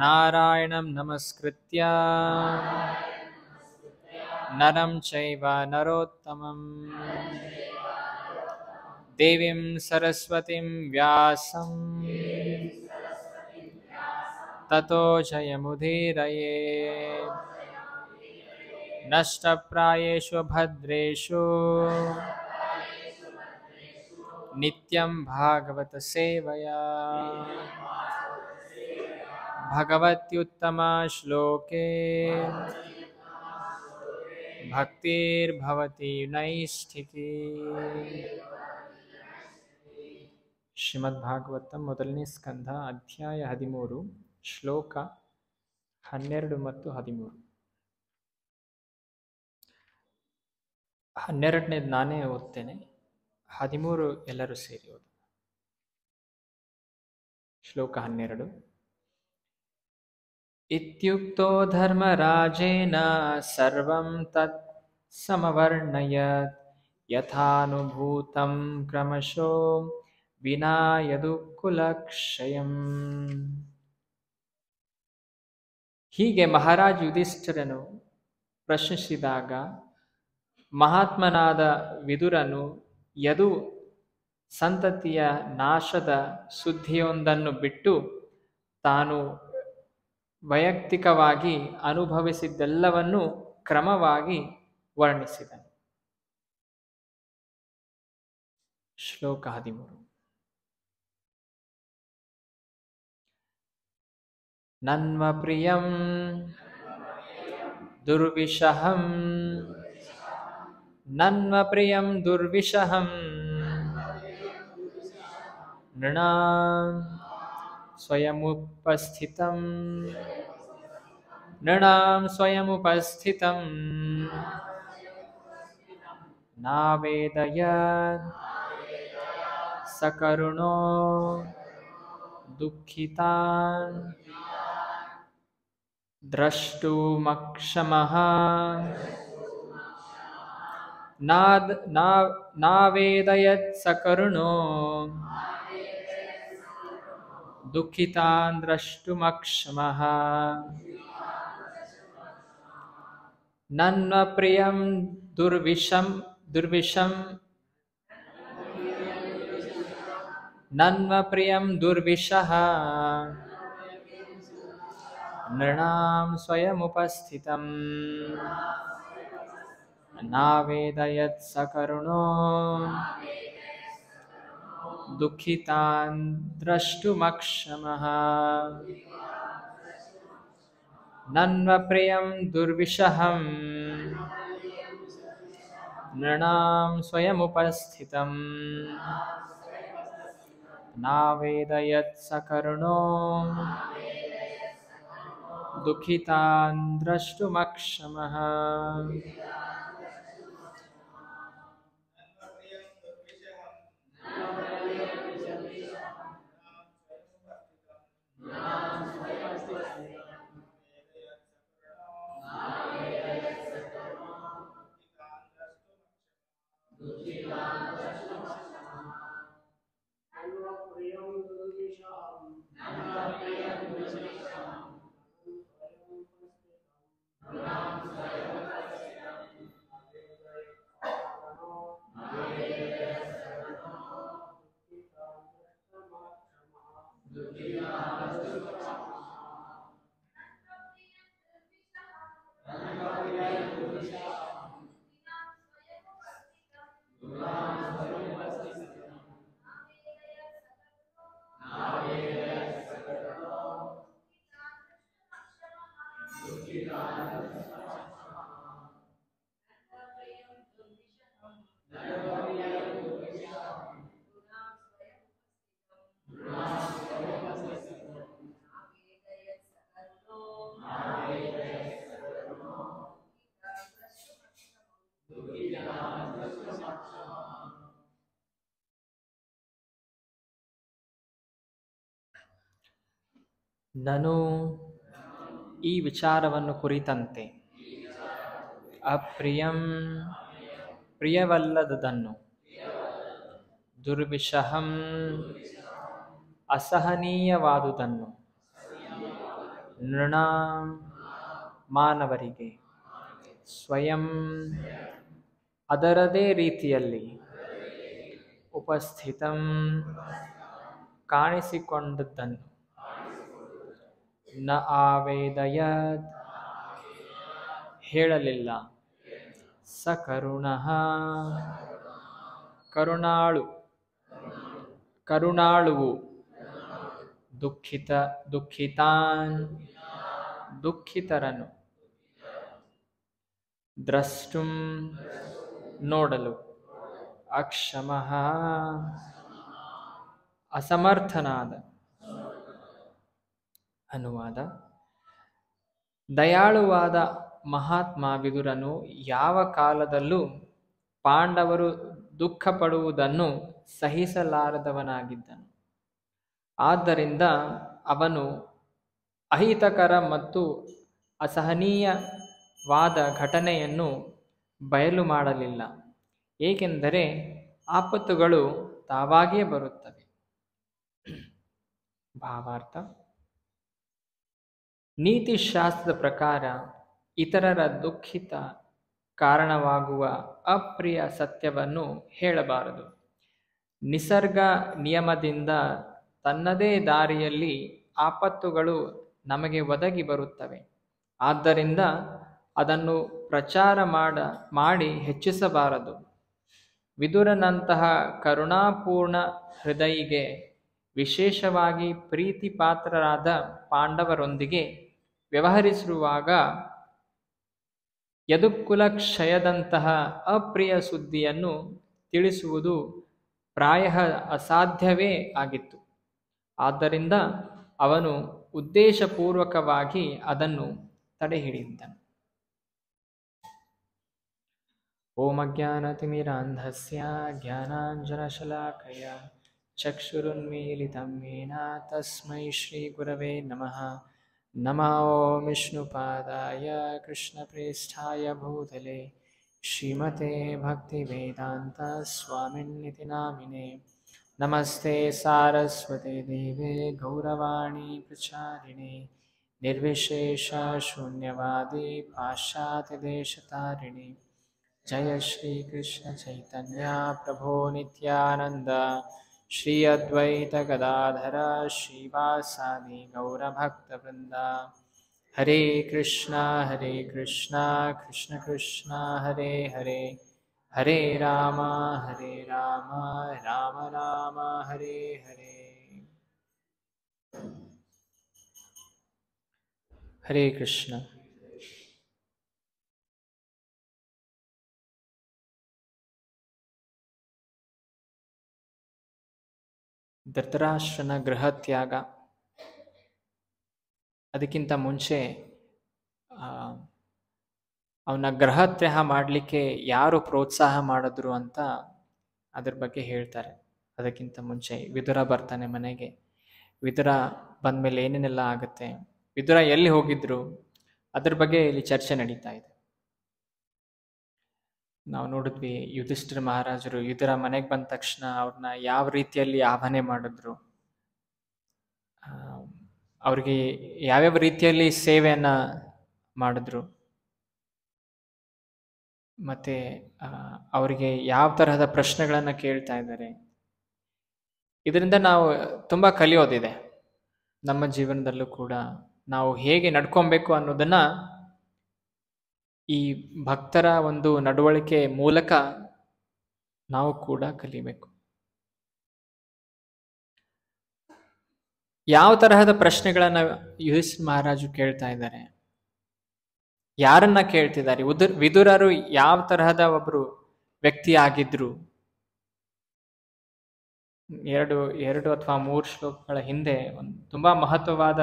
नारायणं नमस्कृत्य नरं चैव नरोत्तमं देवीं सरस्वतीं व्यासं ततो जयमुदीरये नष्टप्रायेषु भद्रेशु ನಿತ್ಯಂ ಭಾಗವತ ಭಗವತ್ಯುತ್ತಮ ಶ್ಲೋಕೆ ಭಕ್ತಿರ್ಭವತಿ भक्तिर्भवति ಶ್ರೀಮದ್ ಶ್ರೀಮದ್ಭಾಗವತ ಮೊದಲನೇ ಸ್ಕಂಧ ಅಧ್ಯಾಯ ಹದಿಮೂರು ಶ್ಲೋಕ ಹನ್ನೆರಡು ಮತ್ತು ಹದಿಮೂರು ಹನ್ನೆರಡನೇದು ನಾನೇ ಓದ್ತೇನೆ ಹದಿಮೂರು ಎಲ್ಲರೂ ಸೇರಿ ಶ್ಲೋಕ ಹನ್ನೆರಡು ಇತ್ಯುಕ್ತೋ ಧರ್ಮರಾಜೇನ ಸರ್ವಂ ತತ್ ಸಮವರ್ಣಯತ್ ಯಥಾನುಭೂತಂ ಕ್ರಮಶೋ ವಿನಾಯದು ಯದುಕುಲಕ್ಷಯಂ ಹೀಗೆ ಮಹಾರಾಜ್ ಯುಧಿಷ್ಠರನು ಪ್ರಶ್ನಿಸಿದಾಗ ಮಹಾತ್ಮನಾದ ವಿದುರನು ಯದು ಸಂತತಿಯ ನಾಶದ ಸುದ್ದಿಯೊಂದನ್ನು ಬಿಟ್ಟು ತಾನು ವೈಯಕ್ತಿಕವಾಗಿ ಅನುಭವಿಸಿದ್ದೆಲ್ಲವನ್ನೂ ಕ್ರಮವಾಗಿ ವರ್ಣಿಸಿದನು ಶ್ಲೋಕ ಹದಿಮೂರು ನನ್ವ ಪ್ರಿಯಂ ದುರ್ವಿಷಹಂ नन्वप्रियं दुर्विषहम् नृणां स्वयमुपस्थितं नृणां स्वयमुपस्थितं नावेदयत् दुखिता दुःखितान् द्रष्टुमक्षमः नाद ना नावेदयत्सकरुणो दुःखितान् द्रष्टुमक्षमः नन्वप्रियं दुर्विषं दुर्विषं नन्वप्रियं दुर्विषः नृणां स्वयमुपस्थितम् अनावेदयत् सकरुणो दुःखितान् द्रष्टुमक्षमः नन्वप्रियं दुर्विषहम् नृणां स्वयमुपस्थितम् नावेदयत् सकरुणो दुःखितान् द्रष्टुमक्षमः ನನು ಈ ವಿಚಾರವನ್ನು ಕುರಿತಂತೆ ಅಪ್ರಿಯಂ ಪ್ರಿಯವಲ್ಲದದನ್ನು ದುರ್ವಿಷಹಂ ಅಸಹನೀಯವಾದುದನ್ನು ನೃಣ ಮಾನವರಿಗೆ ಸ್ವಯಂ ಅದರದೇ ರೀತಿಯಲ್ಲಿ ಉಪಸ್ಥಿತಂ ಕಾಣಿಸಿಕೊಂಡದ್ದನ್ನು ನ ಆವೇದಯ ಹೇಳಲಿಲ್ಲ ಸ ಕರುಣ ಕರುಣಾಳು ಕರುಣಾಳುವು ದುಃಖಿತ ದುಃಖಿತಾನ್ ದುಃಖಿತರನು ದ್ರಷ್ಟುಂ ನೋಡಲು ಅಕ್ಷಮಃ ಅಸಮರ್ಥನಾದ ಅನುವಾದ ದಯಾಳುವಾದ ಮಹಾತ್ಮ ವಿದುರನು ಯಾವ ಕಾಲದಲ್ಲೂ ಪಾಂಡವರು ದುಃಖ ಪಡುವುದನ್ನು ಸಹಿಸಲಾರದವನಾಗಿದ್ದನು ಆದ್ದರಿಂದ ಅವನು ಅಹಿತಕರ ಮತ್ತು ಅಸಹನೀಯವಾದ ಘಟನೆಯನ್ನು ಬಯಲು ಮಾಡಲಿಲ್ಲ ಏಕೆಂದರೆ ಆಪತ್ತುಗಳು ತಾವಾಗಿಯೇ ಬರುತ್ತವೆ ಭಾವಾರ್ಥ ನೀತಿಶಾಸ್ತ್ರದ ಪ್ರಕಾರ ಇತರರ ದುಃಖಿತ ಕಾರಣವಾಗುವ ಅಪ್ರಿಯ ಸತ್ಯವನ್ನು ಹೇಳಬಾರದು ನಿಸರ್ಗ ನಿಯಮದಿಂದ ತನ್ನದೇ ದಾರಿಯಲ್ಲಿ ಆಪತ್ತುಗಳು ನಮಗೆ ಒದಗಿ ಬರುತ್ತವೆ ಆದ್ದರಿಂದ ಅದನ್ನು ಪ್ರಚಾರ ಮಾಡ ಮಾಡಿ ಹೆಚ್ಚಿಸಬಾರದು ವಿದುರನಂತಹ ಕರುಣಾಪೂರ್ಣ ಹೃದಯಿಗೆ ವಿಶೇಷವಾಗಿ ಪ್ರೀತಿಪಾತ್ರರಾದ ಪಾಂಡವರೊಂದಿಗೆ ವ್ಯವಹರಿಸುವಾಗ ಯದುಕುಲ ಕ್ಷಯದಂತಹ ಅಪ್ರಿಯ ಸುದ್ದಿಯನ್ನು ತಿಳಿಸುವುದು ಪ್ರಾಯ ಅಸಾಧ್ಯವೇ ಆಗಿತ್ತು ಆದ್ದರಿಂದ ಅವನು ಉದ್ದೇಶಪೂರ್ವಕವಾಗಿ ಅದನ್ನು ತಡೆಹಿಡಿದನು ಓಂ ಅಜ್ಞಾನತಿಮಿರಾಂಧಸ್ಯ ಚಕ್ಷುರುನ್ಮೀಲಿತ ಮೇನಾ ತಸ್ಮೈ ಶ್ರೀ ಗುರವೇ ನಮಃ नमो विष्णुपादाय कृष्णप्रेष्ठाय भूतले श्रीमते भक्तिवेदान्तस्वामिन्निति नामिने नमस्ते सारस्वते देवे गौरवाणी प्रचारिणे निर्विशेषशून्यवादी पाश्चात्यदेशतारिणि जय श्रीकृष्णचैतन्या प्रभो नित्यानन्द श्री अद्वैत गदाधर श्रीवासादि गौरभक्तवृन्दा हरे कृष्णा हरे कृष्णा कृष्ण कृष्णा हरे हरे हरे राम हरे राम राम राम हरे हरे हरे कृष्ण ಧೃತರಾಷ್ಟ್ರನ ತ್ಯಾಗ ಅದಕ್ಕಿಂತ ಮುಂಚೆ ಅವನ ತ್ಯಾಗ ಮಾಡಲಿಕ್ಕೆ ಯಾರು ಪ್ರೋತ್ಸಾಹ ಮಾಡಿದ್ರು ಅಂತ ಅದ್ರ ಬಗ್ಗೆ ಹೇಳ್ತಾರೆ ಅದಕ್ಕಿಂತ ಮುಂಚೆ ವಿದುರ ಬರ್ತಾನೆ ಮನೆಗೆ ವಿದುರ ಬಂದ ಮೇಲೆ ಏನೇನೆಲ್ಲ ಆಗುತ್ತೆ ವಿದುರ ಎಲ್ಲಿ ಹೋಗಿದ್ರು ಅದ್ರ ಬಗ್ಗೆ ಇಲ್ಲಿ ಚರ್ಚೆ ನಡೀತಾ ಇದೆ ನಾವು ನೋಡಿದ್ವಿ ಯುಧಿಷ್ಠಿರ ಮಹಾರಾಜರು ಯುಧರ ಮನೆಗೆ ಬಂದ ತಕ್ಷಣ ಅವ್ರನ್ನ ಯಾವ ರೀತಿಯಲ್ಲಿ ಆಹ್ವಾನೆ ಮಾಡಿದ್ರು ಅವ್ರಿಗೆ ಯಾವ್ಯಾವ ರೀತಿಯಲ್ಲಿ ಸೇವೆಯನ್ನ ಮಾಡಿದ್ರು ಮತ್ತೆ ಅವರಿಗೆ ಯಾವ ತರಹದ ಪ್ರಶ್ನೆಗಳನ್ನು ಕೇಳ್ತಾ ಇದ್ದಾರೆ ಇದರಿಂದ ನಾವು ತುಂಬಾ ಕಲಿಯೋದಿದೆ ನಮ್ಮ ಜೀವನದಲ್ಲೂ ಕೂಡ ನಾವು ಹೇಗೆ ನಡ್ಕೊಬೇಕು ಅನ್ನೋದನ್ನ ಈ ಭಕ್ತರ ಒಂದು ನಡವಳಿಕೆ ಮೂಲಕ ನಾವು ಕೂಡ ಕಲಿಬೇಕು ಯಾವ ತರಹದ ಪ್ರಶ್ನೆಗಳನ್ನು ಯುಧಿಸ್ ಮಹಾರಾಜು ಕೇಳ್ತಾ ಇದ್ದಾರೆ ಯಾರನ್ನ ಕೇಳ್ತಿದ್ದಾರೆ ಉದುರ್ ವಿದುರರು ಯಾವ ತರಹದ ಒಬ್ಬರು ವ್ಯಕ್ತಿ ಆಗಿದ್ರು ಎರಡು ಎರಡು ಅಥವಾ ಮೂರು ಶ್ಲೋಕಗಳ ಹಿಂದೆ ಒಂದು ತುಂಬಾ ಮಹತ್ವವಾದ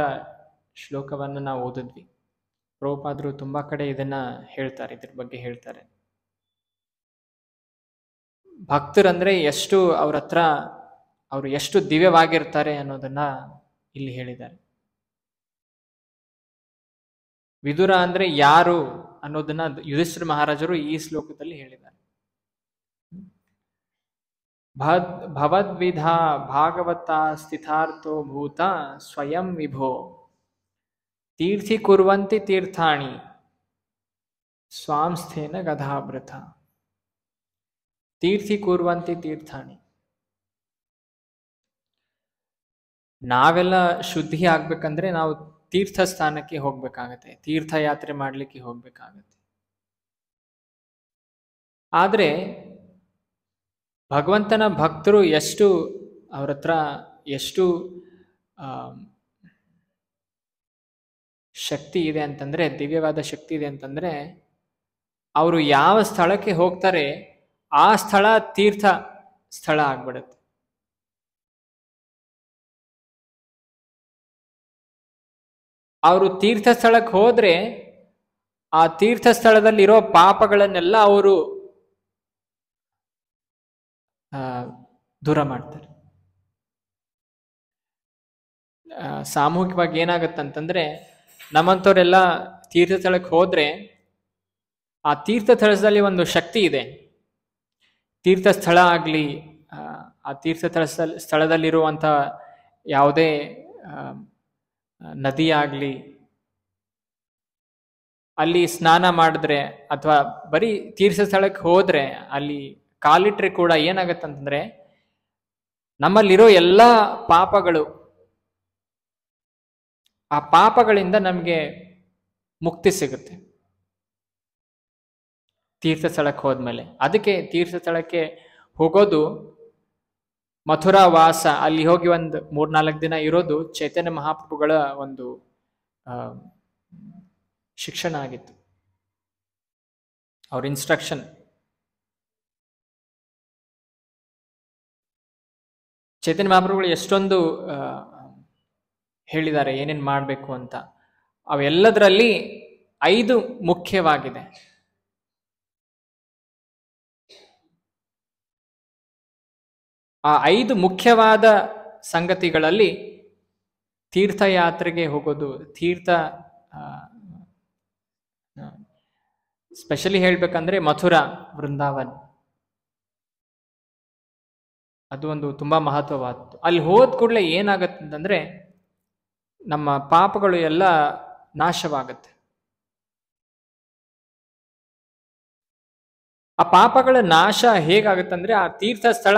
ಶ್ಲೋಕವನ್ನು ನಾವು ಓದಿದ್ವಿ ಪ್ರೋಪಾದ್ರು ತುಂಬಾ ಕಡೆ ಇದನ್ನ ಹೇಳ್ತಾರೆ ಇದ್ರ ಬಗ್ಗೆ ಹೇಳ್ತಾರೆ ಭಕ್ತರಂದ್ರೆ ಎಷ್ಟು ಅವ್ರ ಹತ್ರ ಅವರು ಎಷ್ಟು ದಿವ್ಯವಾಗಿರ್ತಾರೆ ಅನ್ನೋದನ್ನ ಇಲ್ಲಿ ಹೇಳಿದ್ದಾರೆ ವಿದುರ ಅಂದ್ರೆ ಯಾರು ಅನ್ನೋದನ್ನ ಯುಧಿಷ್ಠರ ಮಹಾರಾಜರು ಈ ಶ್ಲೋಕದಲ್ಲಿ ಹೇಳಿದ್ದಾರೆ ಭದ್ ಭವದ್ವಿಧ ಭಾಗವತ ಸ್ಥಿತಾರ್ಥೋ ಭೂತ ಸ್ವಯಂ ವಿಭೋ ತೀರ್ಥಿ ಕುರುವಂತಿ ತೀರ್ಥಾಣಿ ಸ್ವಾಂಸ್ಥೇನ ಗಧಾಭೃತ ತೀರ್ಥಿ ಕೂರುವಂತೆ ತೀರ್ಥಾಣಿ ನಾವೆಲ್ಲ ಶುದ್ಧಿ ಆಗ್ಬೇಕಂದ್ರೆ ನಾವು ತೀರ್ಥ ಸ್ಥಾನಕ್ಕೆ ಹೋಗ್ಬೇಕಾಗತ್ತೆ ತೀರ್ಥಯಾತ್ರೆ ಮಾಡಲಿಕ್ಕೆ ಹೋಗ್ಬೇಕಾಗತ್ತೆ ಆದರೆ ಭಗವಂತನ ಭಕ್ತರು ಎಷ್ಟು ಅವ್ರ ಹತ್ರ ಎಷ್ಟು ಶಕ್ತಿ ಇದೆ ಅಂತಂದರೆ ದಿವ್ಯವಾದ ಶಕ್ತಿ ಇದೆ ಅಂತಂದ್ರೆ ಅವರು ಯಾವ ಸ್ಥಳಕ್ಕೆ ಹೋಗ್ತಾರೆ ಆ ಸ್ಥಳ ತೀರ್ಥ ಸ್ಥಳ ಆಗ್ಬಿಡುತ್ತೆ ಅವರು ತೀರ್ಥ ಸ್ಥಳಕ್ಕೆ ಹೋದರೆ ಆ ತೀರ್ಥ ಸ್ಥಳದಲ್ಲಿರೋ ಪಾಪಗಳನ್ನೆಲ್ಲ ಅವರು ದೂರ ಮಾಡ್ತಾರೆ ಸಾಮೂಹಿಕವಾಗಿ ಏನಾಗತ್ತಂತಂದ್ರೆ ನಮ್ಮಂಥವರೆಲ್ಲ ತೀರ್ಥಸ್ಥಳಕ್ಕೆ ಹೋದರೆ ಆ ತೀರ್ಥಸ್ಥಳದಲ್ಲಿ ಒಂದು ಶಕ್ತಿ ಇದೆ ತೀರ್ಥಸ್ಥಳ ಆಗಲಿ ಆ ತೀರ್ಥಸ್ಥಳ ಸ್ಥಳದಲ್ಲಿರುವಂಥ ಯಾವುದೇ ನದಿ ಆಗಲಿ ಅಲ್ಲಿ ಸ್ನಾನ ಮಾಡಿದ್ರೆ ಅಥವಾ ಬರೀ ತೀರ್ಥಸ್ಥಳಕ್ಕೆ ಹೋದರೆ ಅಲ್ಲಿ ಕಾಲಿಟ್ರೆ ಕೂಡ ಏನಾಗತ್ತಂತಂದರೆ ನಮ್ಮಲ್ಲಿರೋ ಎಲ್ಲ ಪಾಪಗಳು ಆ ಪಾಪಗಳಿಂದ ನಮಗೆ ಮುಕ್ತಿ ಸಿಗುತ್ತೆ ತೀರ್ಥ ಸ್ಥಳಕ್ಕೆ ಹೋದ್ಮೇಲೆ ಅದಕ್ಕೆ ತೀರ್ಥ ಸ್ಥಳಕ್ಕೆ ಹೋಗೋದು ಮಥುರಾ ವಾಸ ಅಲ್ಲಿ ಹೋಗಿ ಒಂದು ಮೂರ್ನಾಲ್ಕು ದಿನ ಇರೋದು ಚೈತನ್ಯ ಮಹಾಪ್ರಭುಗಳ ಒಂದು ಶಿಕ್ಷಣ ಆಗಿತ್ತು ಅವ್ರ ಇನ್ಸ್ಟ್ರಕ್ಷನ್ ಚೈತನ್ಯ ಮಹಾಪ್ರಭುಗಳು ಎಷ್ಟೊಂದು ಹೇಳಿದ್ದಾರೆ ಏನೇನು ಮಾಡಬೇಕು ಅಂತ ಅವೆಲ್ಲದರಲ್ಲಿ ಐದು ಮುಖ್ಯವಾಗಿದೆ ಆ ಐದು ಮುಖ್ಯವಾದ ಸಂಗತಿಗಳಲ್ಲಿ ತೀರ್ಥಯಾತ್ರೆಗೆ ಹೋಗೋದು ತೀರ್ಥ ಸ್ಪೆಷಲಿ ಹೇಳ್ಬೇಕಂದ್ರೆ ಮಥುರಾ ವೃಂದಾವನ್ ಅದು ಒಂದು ತುಂಬಾ ಮಹತ್ವವಾದ ಅಲ್ಲಿ ಹೋದ ಕೂಡಲೇ ಏನಾಗತ್ತಂದ್ರೆ ನಮ್ಮ ಪಾಪಗಳು ಎಲ್ಲ ನಾಶವಾಗುತ್ತೆ ಆ ಪಾಪಗಳ ನಾಶ ಹೇಗಾಗುತ್ತಂದ್ರೆ ಆ ತೀರ್ಥ ಸ್ಥಳ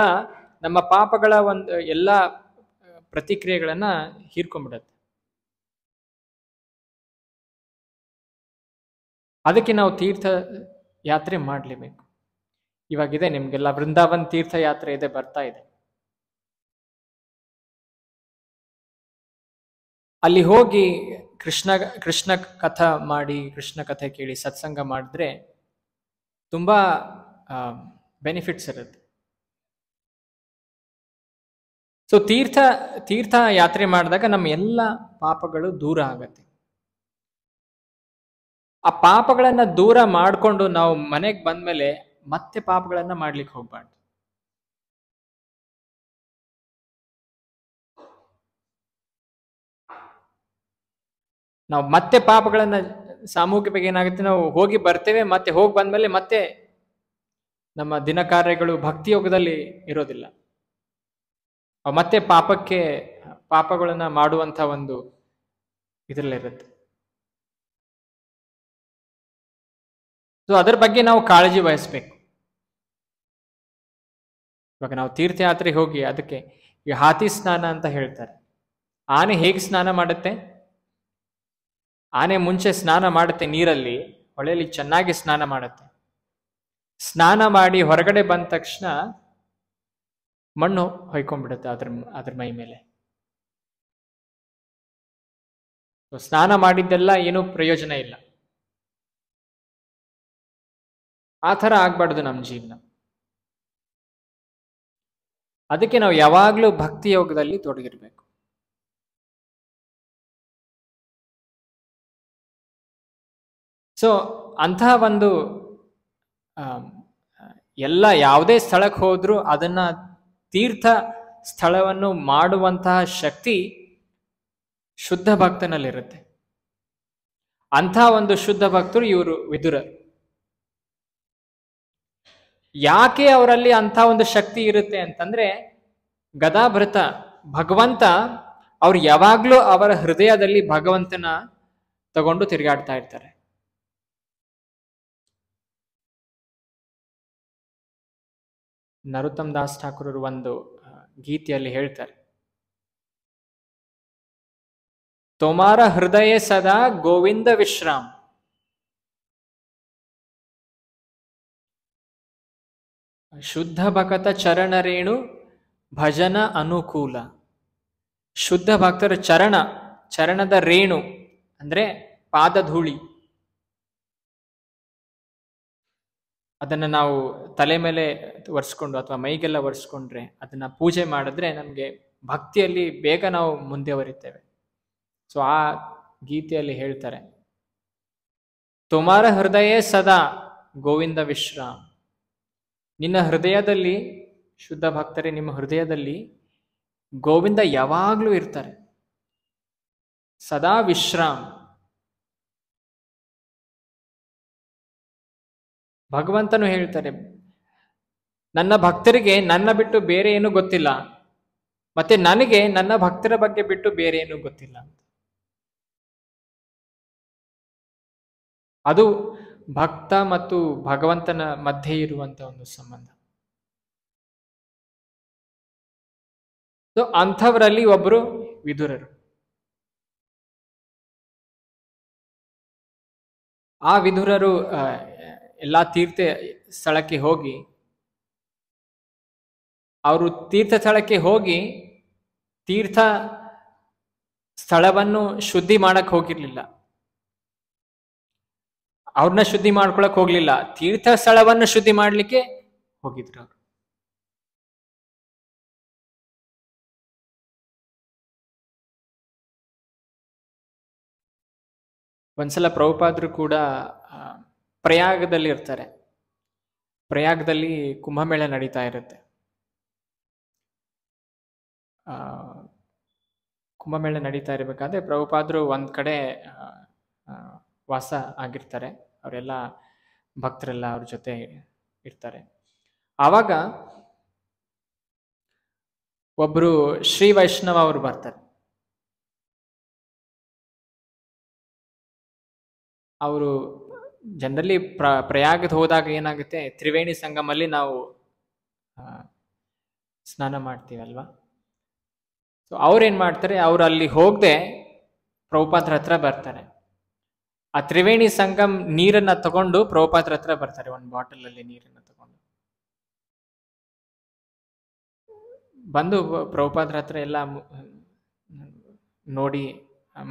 ನಮ್ಮ ಪಾಪಗಳ ಒಂದು ಎಲ್ಲ ಪ್ರತಿಕ್ರಿಯೆಗಳನ್ನ ಹೀರ್ಕೊಂಡ್ಬಿಡತ್ತೆ ಅದಕ್ಕೆ ನಾವು ತೀರ್ಥ ಯಾತ್ರೆ ಮಾಡಲೇಬೇಕು ಇವಾಗಿದೆ ನಿಮಗೆಲ್ಲ ವೃಂದಾವನ್ ತೀರ್ಥ ಯಾತ್ರೆ ಇದೆ ಬರ್ತಾ ಇದೆ ಅಲ್ಲಿ ಹೋಗಿ ಕೃಷ್ಣ ಕೃಷ್ಣ ಕಥ ಮಾಡಿ ಕೃಷ್ಣ ಕಥೆ ಕೇಳಿ ಸತ್ಸಂಗ ಮಾಡಿದ್ರೆ ತುಂಬ ಬೆನಿಫಿಟ್ಸ್ ಇರುತ್ತೆ ಸೊ ತೀರ್ಥ ತೀರ್ಥ ಯಾತ್ರೆ ಮಾಡಿದಾಗ ನಮ್ಮ ಎಲ್ಲ ಪಾಪಗಳು ದೂರ ಆಗತ್ತೆ ಆ ಪಾಪಗಳನ್ನ ದೂರ ಮಾಡಿಕೊಂಡು ನಾವು ಮನೆಗೆ ಬಂದ್ಮೇಲೆ ಮತ್ತೆ ಪಾಪಗಳನ್ನ ಮಾಡ್ಲಿಕ್ಕೆ ಹೋಗ್ಬಾರ್ದು ನಾವು ಮತ್ತೆ ಪಾಪಗಳನ್ನ ಬಗ್ಗೆ ಏನಾಗುತ್ತೆ ನಾವು ಹೋಗಿ ಬರ್ತೇವೆ ಮತ್ತೆ ಹೋಗಿ ಬಂದ್ಮೇಲೆ ಮತ್ತೆ ನಮ್ಮ ದಿನ ಕಾರ್ಯಗಳು ಭಕ್ತಿಯೋಗದಲ್ಲಿ ಇರೋದಿಲ್ಲ ಮತ್ತೆ ಪಾಪಕ್ಕೆ ಪಾಪಗಳನ್ನ ಮಾಡುವಂತ ಒಂದು ಇದರಲ್ಲಿರುತ್ತೆ ಸೊ ಅದರ ಬಗ್ಗೆ ನಾವು ಕಾಳಜಿ ವಹಿಸ್ಬೇಕು ಇವಾಗ ನಾವು ತೀರ್ಥಯಾತ್ರೆಗೆ ಹೋಗಿ ಅದಕ್ಕೆ ಈ ಹಾತಿ ಸ್ನಾನ ಅಂತ ಹೇಳ್ತಾರೆ ಆನೆ ಹೇಗೆ ಸ್ನಾನ ಮಾಡುತ್ತೆ ಆನೆ ಮುಂಚೆ ಸ್ನಾನ ಮಾಡುತ್ತೆ ನೀರಲ್ಲಿ ಹೊಳೆಯಲ್ಲಿ ಚೆನ್ನಾಗಿ ಸ್ನಾನ ಮಾಡುತ್ತೆ ಸ್ನಾನ ಮಾಡಿ ಹೊರಗಡೆ ಬಂದ ತಕ್ಷಣ ಮಣ್ಣು ಹೊಯ್ಕೊಂಡ್ಬಿಡುತ್ತೆ ಅದ್ರ ಅದ್ರ ಮೈ ಮೇಲೆ ಸ್ನಾನ ಮಾಡಿದ್ದೆಲ್ಲ ಏನೂ ಪ್ರಯೋಜನ ಇಲ್ಲ ಆ ಥರ ಆಗ್ಬಾರ್ದು ನಮ್ಮ ಜೀವನ ಅದಕ್ಕೆ ನಾವು ಯಾವಾಗಲೂ ಭಕ್ತಿ ಯೋಗದಲ್ಲಿ ತೊಡಗಿರ್ಬೇಕು ಸೊ ಅಂತಹ ಒಂದು ಎಲ್ಲ ಯಾವುದೇ ಸ್ಥಳಕ್ಕೆ ಹೋದರೂ ಅದನ್ನ ತೀರ್ಥ ಸ್ಥಳವನ್ನು ಮಾಡುವಂತಹ ಶಕ್ತಿ ಶುದ್ಧ ಭಕ್ತನಲ್ಲಿರುತ್ತೆ ಅಂಥ ಒಂದು ಶುದ್ಧ ಭಕ್ತರು ಇವರು ವಿದುರ ಯಾಕೆ ಅವರಲ್ಲಿ ಅಂಥ ಒಂದು ಶಕ್ತಿ ಇರುತ್ತೆ ಅಂತಂದ್ರೆ ಗದಾಭೃತ ಭಗವಂತ ಅವ್ರು ಯಾವಾಗ್ಲೂ ಅವರ ಹೃದಯದಲ್ಲಿ ಭಗವಂತನ ತಗೊಂಡು ತಿರುಗಾಡ್ತಾ ಇರ್ತಾರೆ ನರುತಮ್ ದಾಸ್ ಠಾಕೂರ್ ಒಂದು ಗೀತೆಯಲ್ಲಿ ಹೇಳ್ತಾರೆ ತೊಮಾರ ಹೃದಯ ಸದಾ ಗೋವಿಂದ ವಿಶ್ರಾಮ್ ಶುದ್ಧ ಭಕತ ಚರಣರೇಣು ಭಜನ ಅನುಕೂಲ ಶುದ್ಧ ಭಕ್ತರ ಚರಣ ಚರಣದ ರೇಣು ಅಂದ್ರೆ ಪಾದಧೂಳಿ ಅದನ್ನು ನಾವು ತಲೆ ಮೇಲೆ ಒರೆಸ್ಕೊಂಡು ಅಥವಾ ಮೈಗೆಲ್ಲ ಒರೆಸ್ಕೊಂಡ್ರೆ ಅದನ್ನು ಪೂಜೆ ಮಾಡಿದ್ರೆ ನಮಗೆ ಭಕ್ತಿಯಲ್ಲಿ ಬೇಗ ನಾವು ಮುಂದೆ ಮುಂದೆವರಿತೇವೆ ಸೊ ಆ ಗೀತೆಯಲ್ಲಿ ಹೇಳ್ತಾರೆ ತುಮಾರ ಹೃದಯ ಸದಾ ಗೋವಿಂದ ವಿಶ್ರಾಮ್ ನಿನ್ನ ಹೃದಯದಲ್ಲಿ ಶುದ್ಧ ಭಕ್ತರೇ ನಿಮ್ಮ ಹೃದಯದಲ್ಲಿ ಗೋವಿಂದ ಯಾವಾಗಲೂ ಇರ್ತಾರೆ ಸದಾ ವಿಶ್ರಾಮ್ ಭಗವಂತನು ಹೇಳ್ತಾರೆ ನನ್ನ ಭಕ್ತರಿಗೆ ನನ್ನ ಬಿಟ್ಟು ಬೇರೆ ಏನು ಗೊತ್ತಿಲ್ಲ ಮತ್ತೆ ನನಗೆ ನನ್ನ ಭಕ್ತರ ಬಗ್ಗೆ ಬಿಟ್ಟು ಬೇರೆ ಏನು ಗೊತ್ತಿಲ್ಲ ಅದು ಭಕ್ತ ಮತ್ತು ಭಗವಂತನ ಮಧ್ಯೆ ಇರುವಂತ ಒಂದು ಸಂಬಂಧ ಸೊ ಅಂಥವರಲ್ಲಿ ಒಬ್ಬರು ವಿದುರರು ಆ ವಿದುರರು ಎಲ್ಲ ತೀರ್ಥ ಸ್ಥಳಕ್ಕೆ ಹೋಗಿ ಅವರು ತೀರ್ಥ ಸ್ಥಳಕ್ಕೆ ಹೋಗಿ ತೀರ್ಥ ಸ್ಥಳವನ್ನು ಶುದ್ಧಿ ಮಾಡಕ್ಕೆ ಹೋಗಿರ್ಲಿಲ್ಲ ಅವ್ರನ್ನ ಶುದ್ಧಿ ಮಾಡ್ಕೊಳಕ್ ಹೋಗ್ಲಿಲ್ಲ ತೀರ್ಥ ಸ್ಥಳವನ್ನು ಶುದ್ಧಿ ಮಾಡ್ಲಿಕ್ಕೆ ಹೋಗಿದ್ರು ಅವರು ಒಂದ್ಸಲ ಪ್ರಭುಪಾದ್ರು ಕೂಡ ಪ್ರಯಾಗದಲ್ಲಿ ಇರ್ತಾರೆ ಪ್ರಯಾಗದಲ್ಲಿ ಕುಂಭಮೇಳ ನಡೀತಾ ಇರುತ್ತೆ ಕುಂಭಮೇಳ ನಡೀತಾ ಇರಬೇಕಾದ್ರೆ ಪ್ರಭುಪಾದ್ರು ಒಂದ್ ಕಡೆ ವಾಸ ಆಗಿರ್ತಾರೆ ಅವರೆಲ್ಲ ಭಕ್ತರೆಲ್ಲ ಅವ್ರ ಜೊತೆ ಇರ್ತಾರೆ ಆವಾಗ ಒಬ್ಬರು ಶ್ರೀ ವೈಷ್ಣವ ಅವರು ಬರ್ತಾರೆ ಅವರು ಜನರಲಿ ಪ್ರ ಪ್ರಯಾಗದ ಹೋದಾಗ ಏನಾಗುತ್ತೆ ತ್ರಿವೇಣಿ ಸಂಗಮಲ್ಲಿ ನಾವು ಸ್ನಾನ ಮಾಡ್ತೀವಲ್ವಾ ಸೊ ಅವ್ರೇನು ಮಾಡ್ತಾರೆ ಅವ್ರು ಅಲ್ಲಿ ಹೋಗದೆ ಪ್ರಭುಪಾತ್ರ ಹತ್ರ ಬರ್ತಾರೆ ಆ ತ್ರಿವೇಣಿ ಸಂಗಮ್ ನೀರನ್ನು ತಗೊಂಡು ಪ್ರಭುಪಾತ್ರ ಹತ್ರ ಬರ್ತಾರೆ ಒಂದು ಬಾಟಲಲ್ಲಿ ನೀರನ್ನು ತಗೊಂಡು ಬಂದು ಪ್ರಭುಪಾತ್ರ ಹತ್ರ ಎಲ್ಲ ನೋಡಿ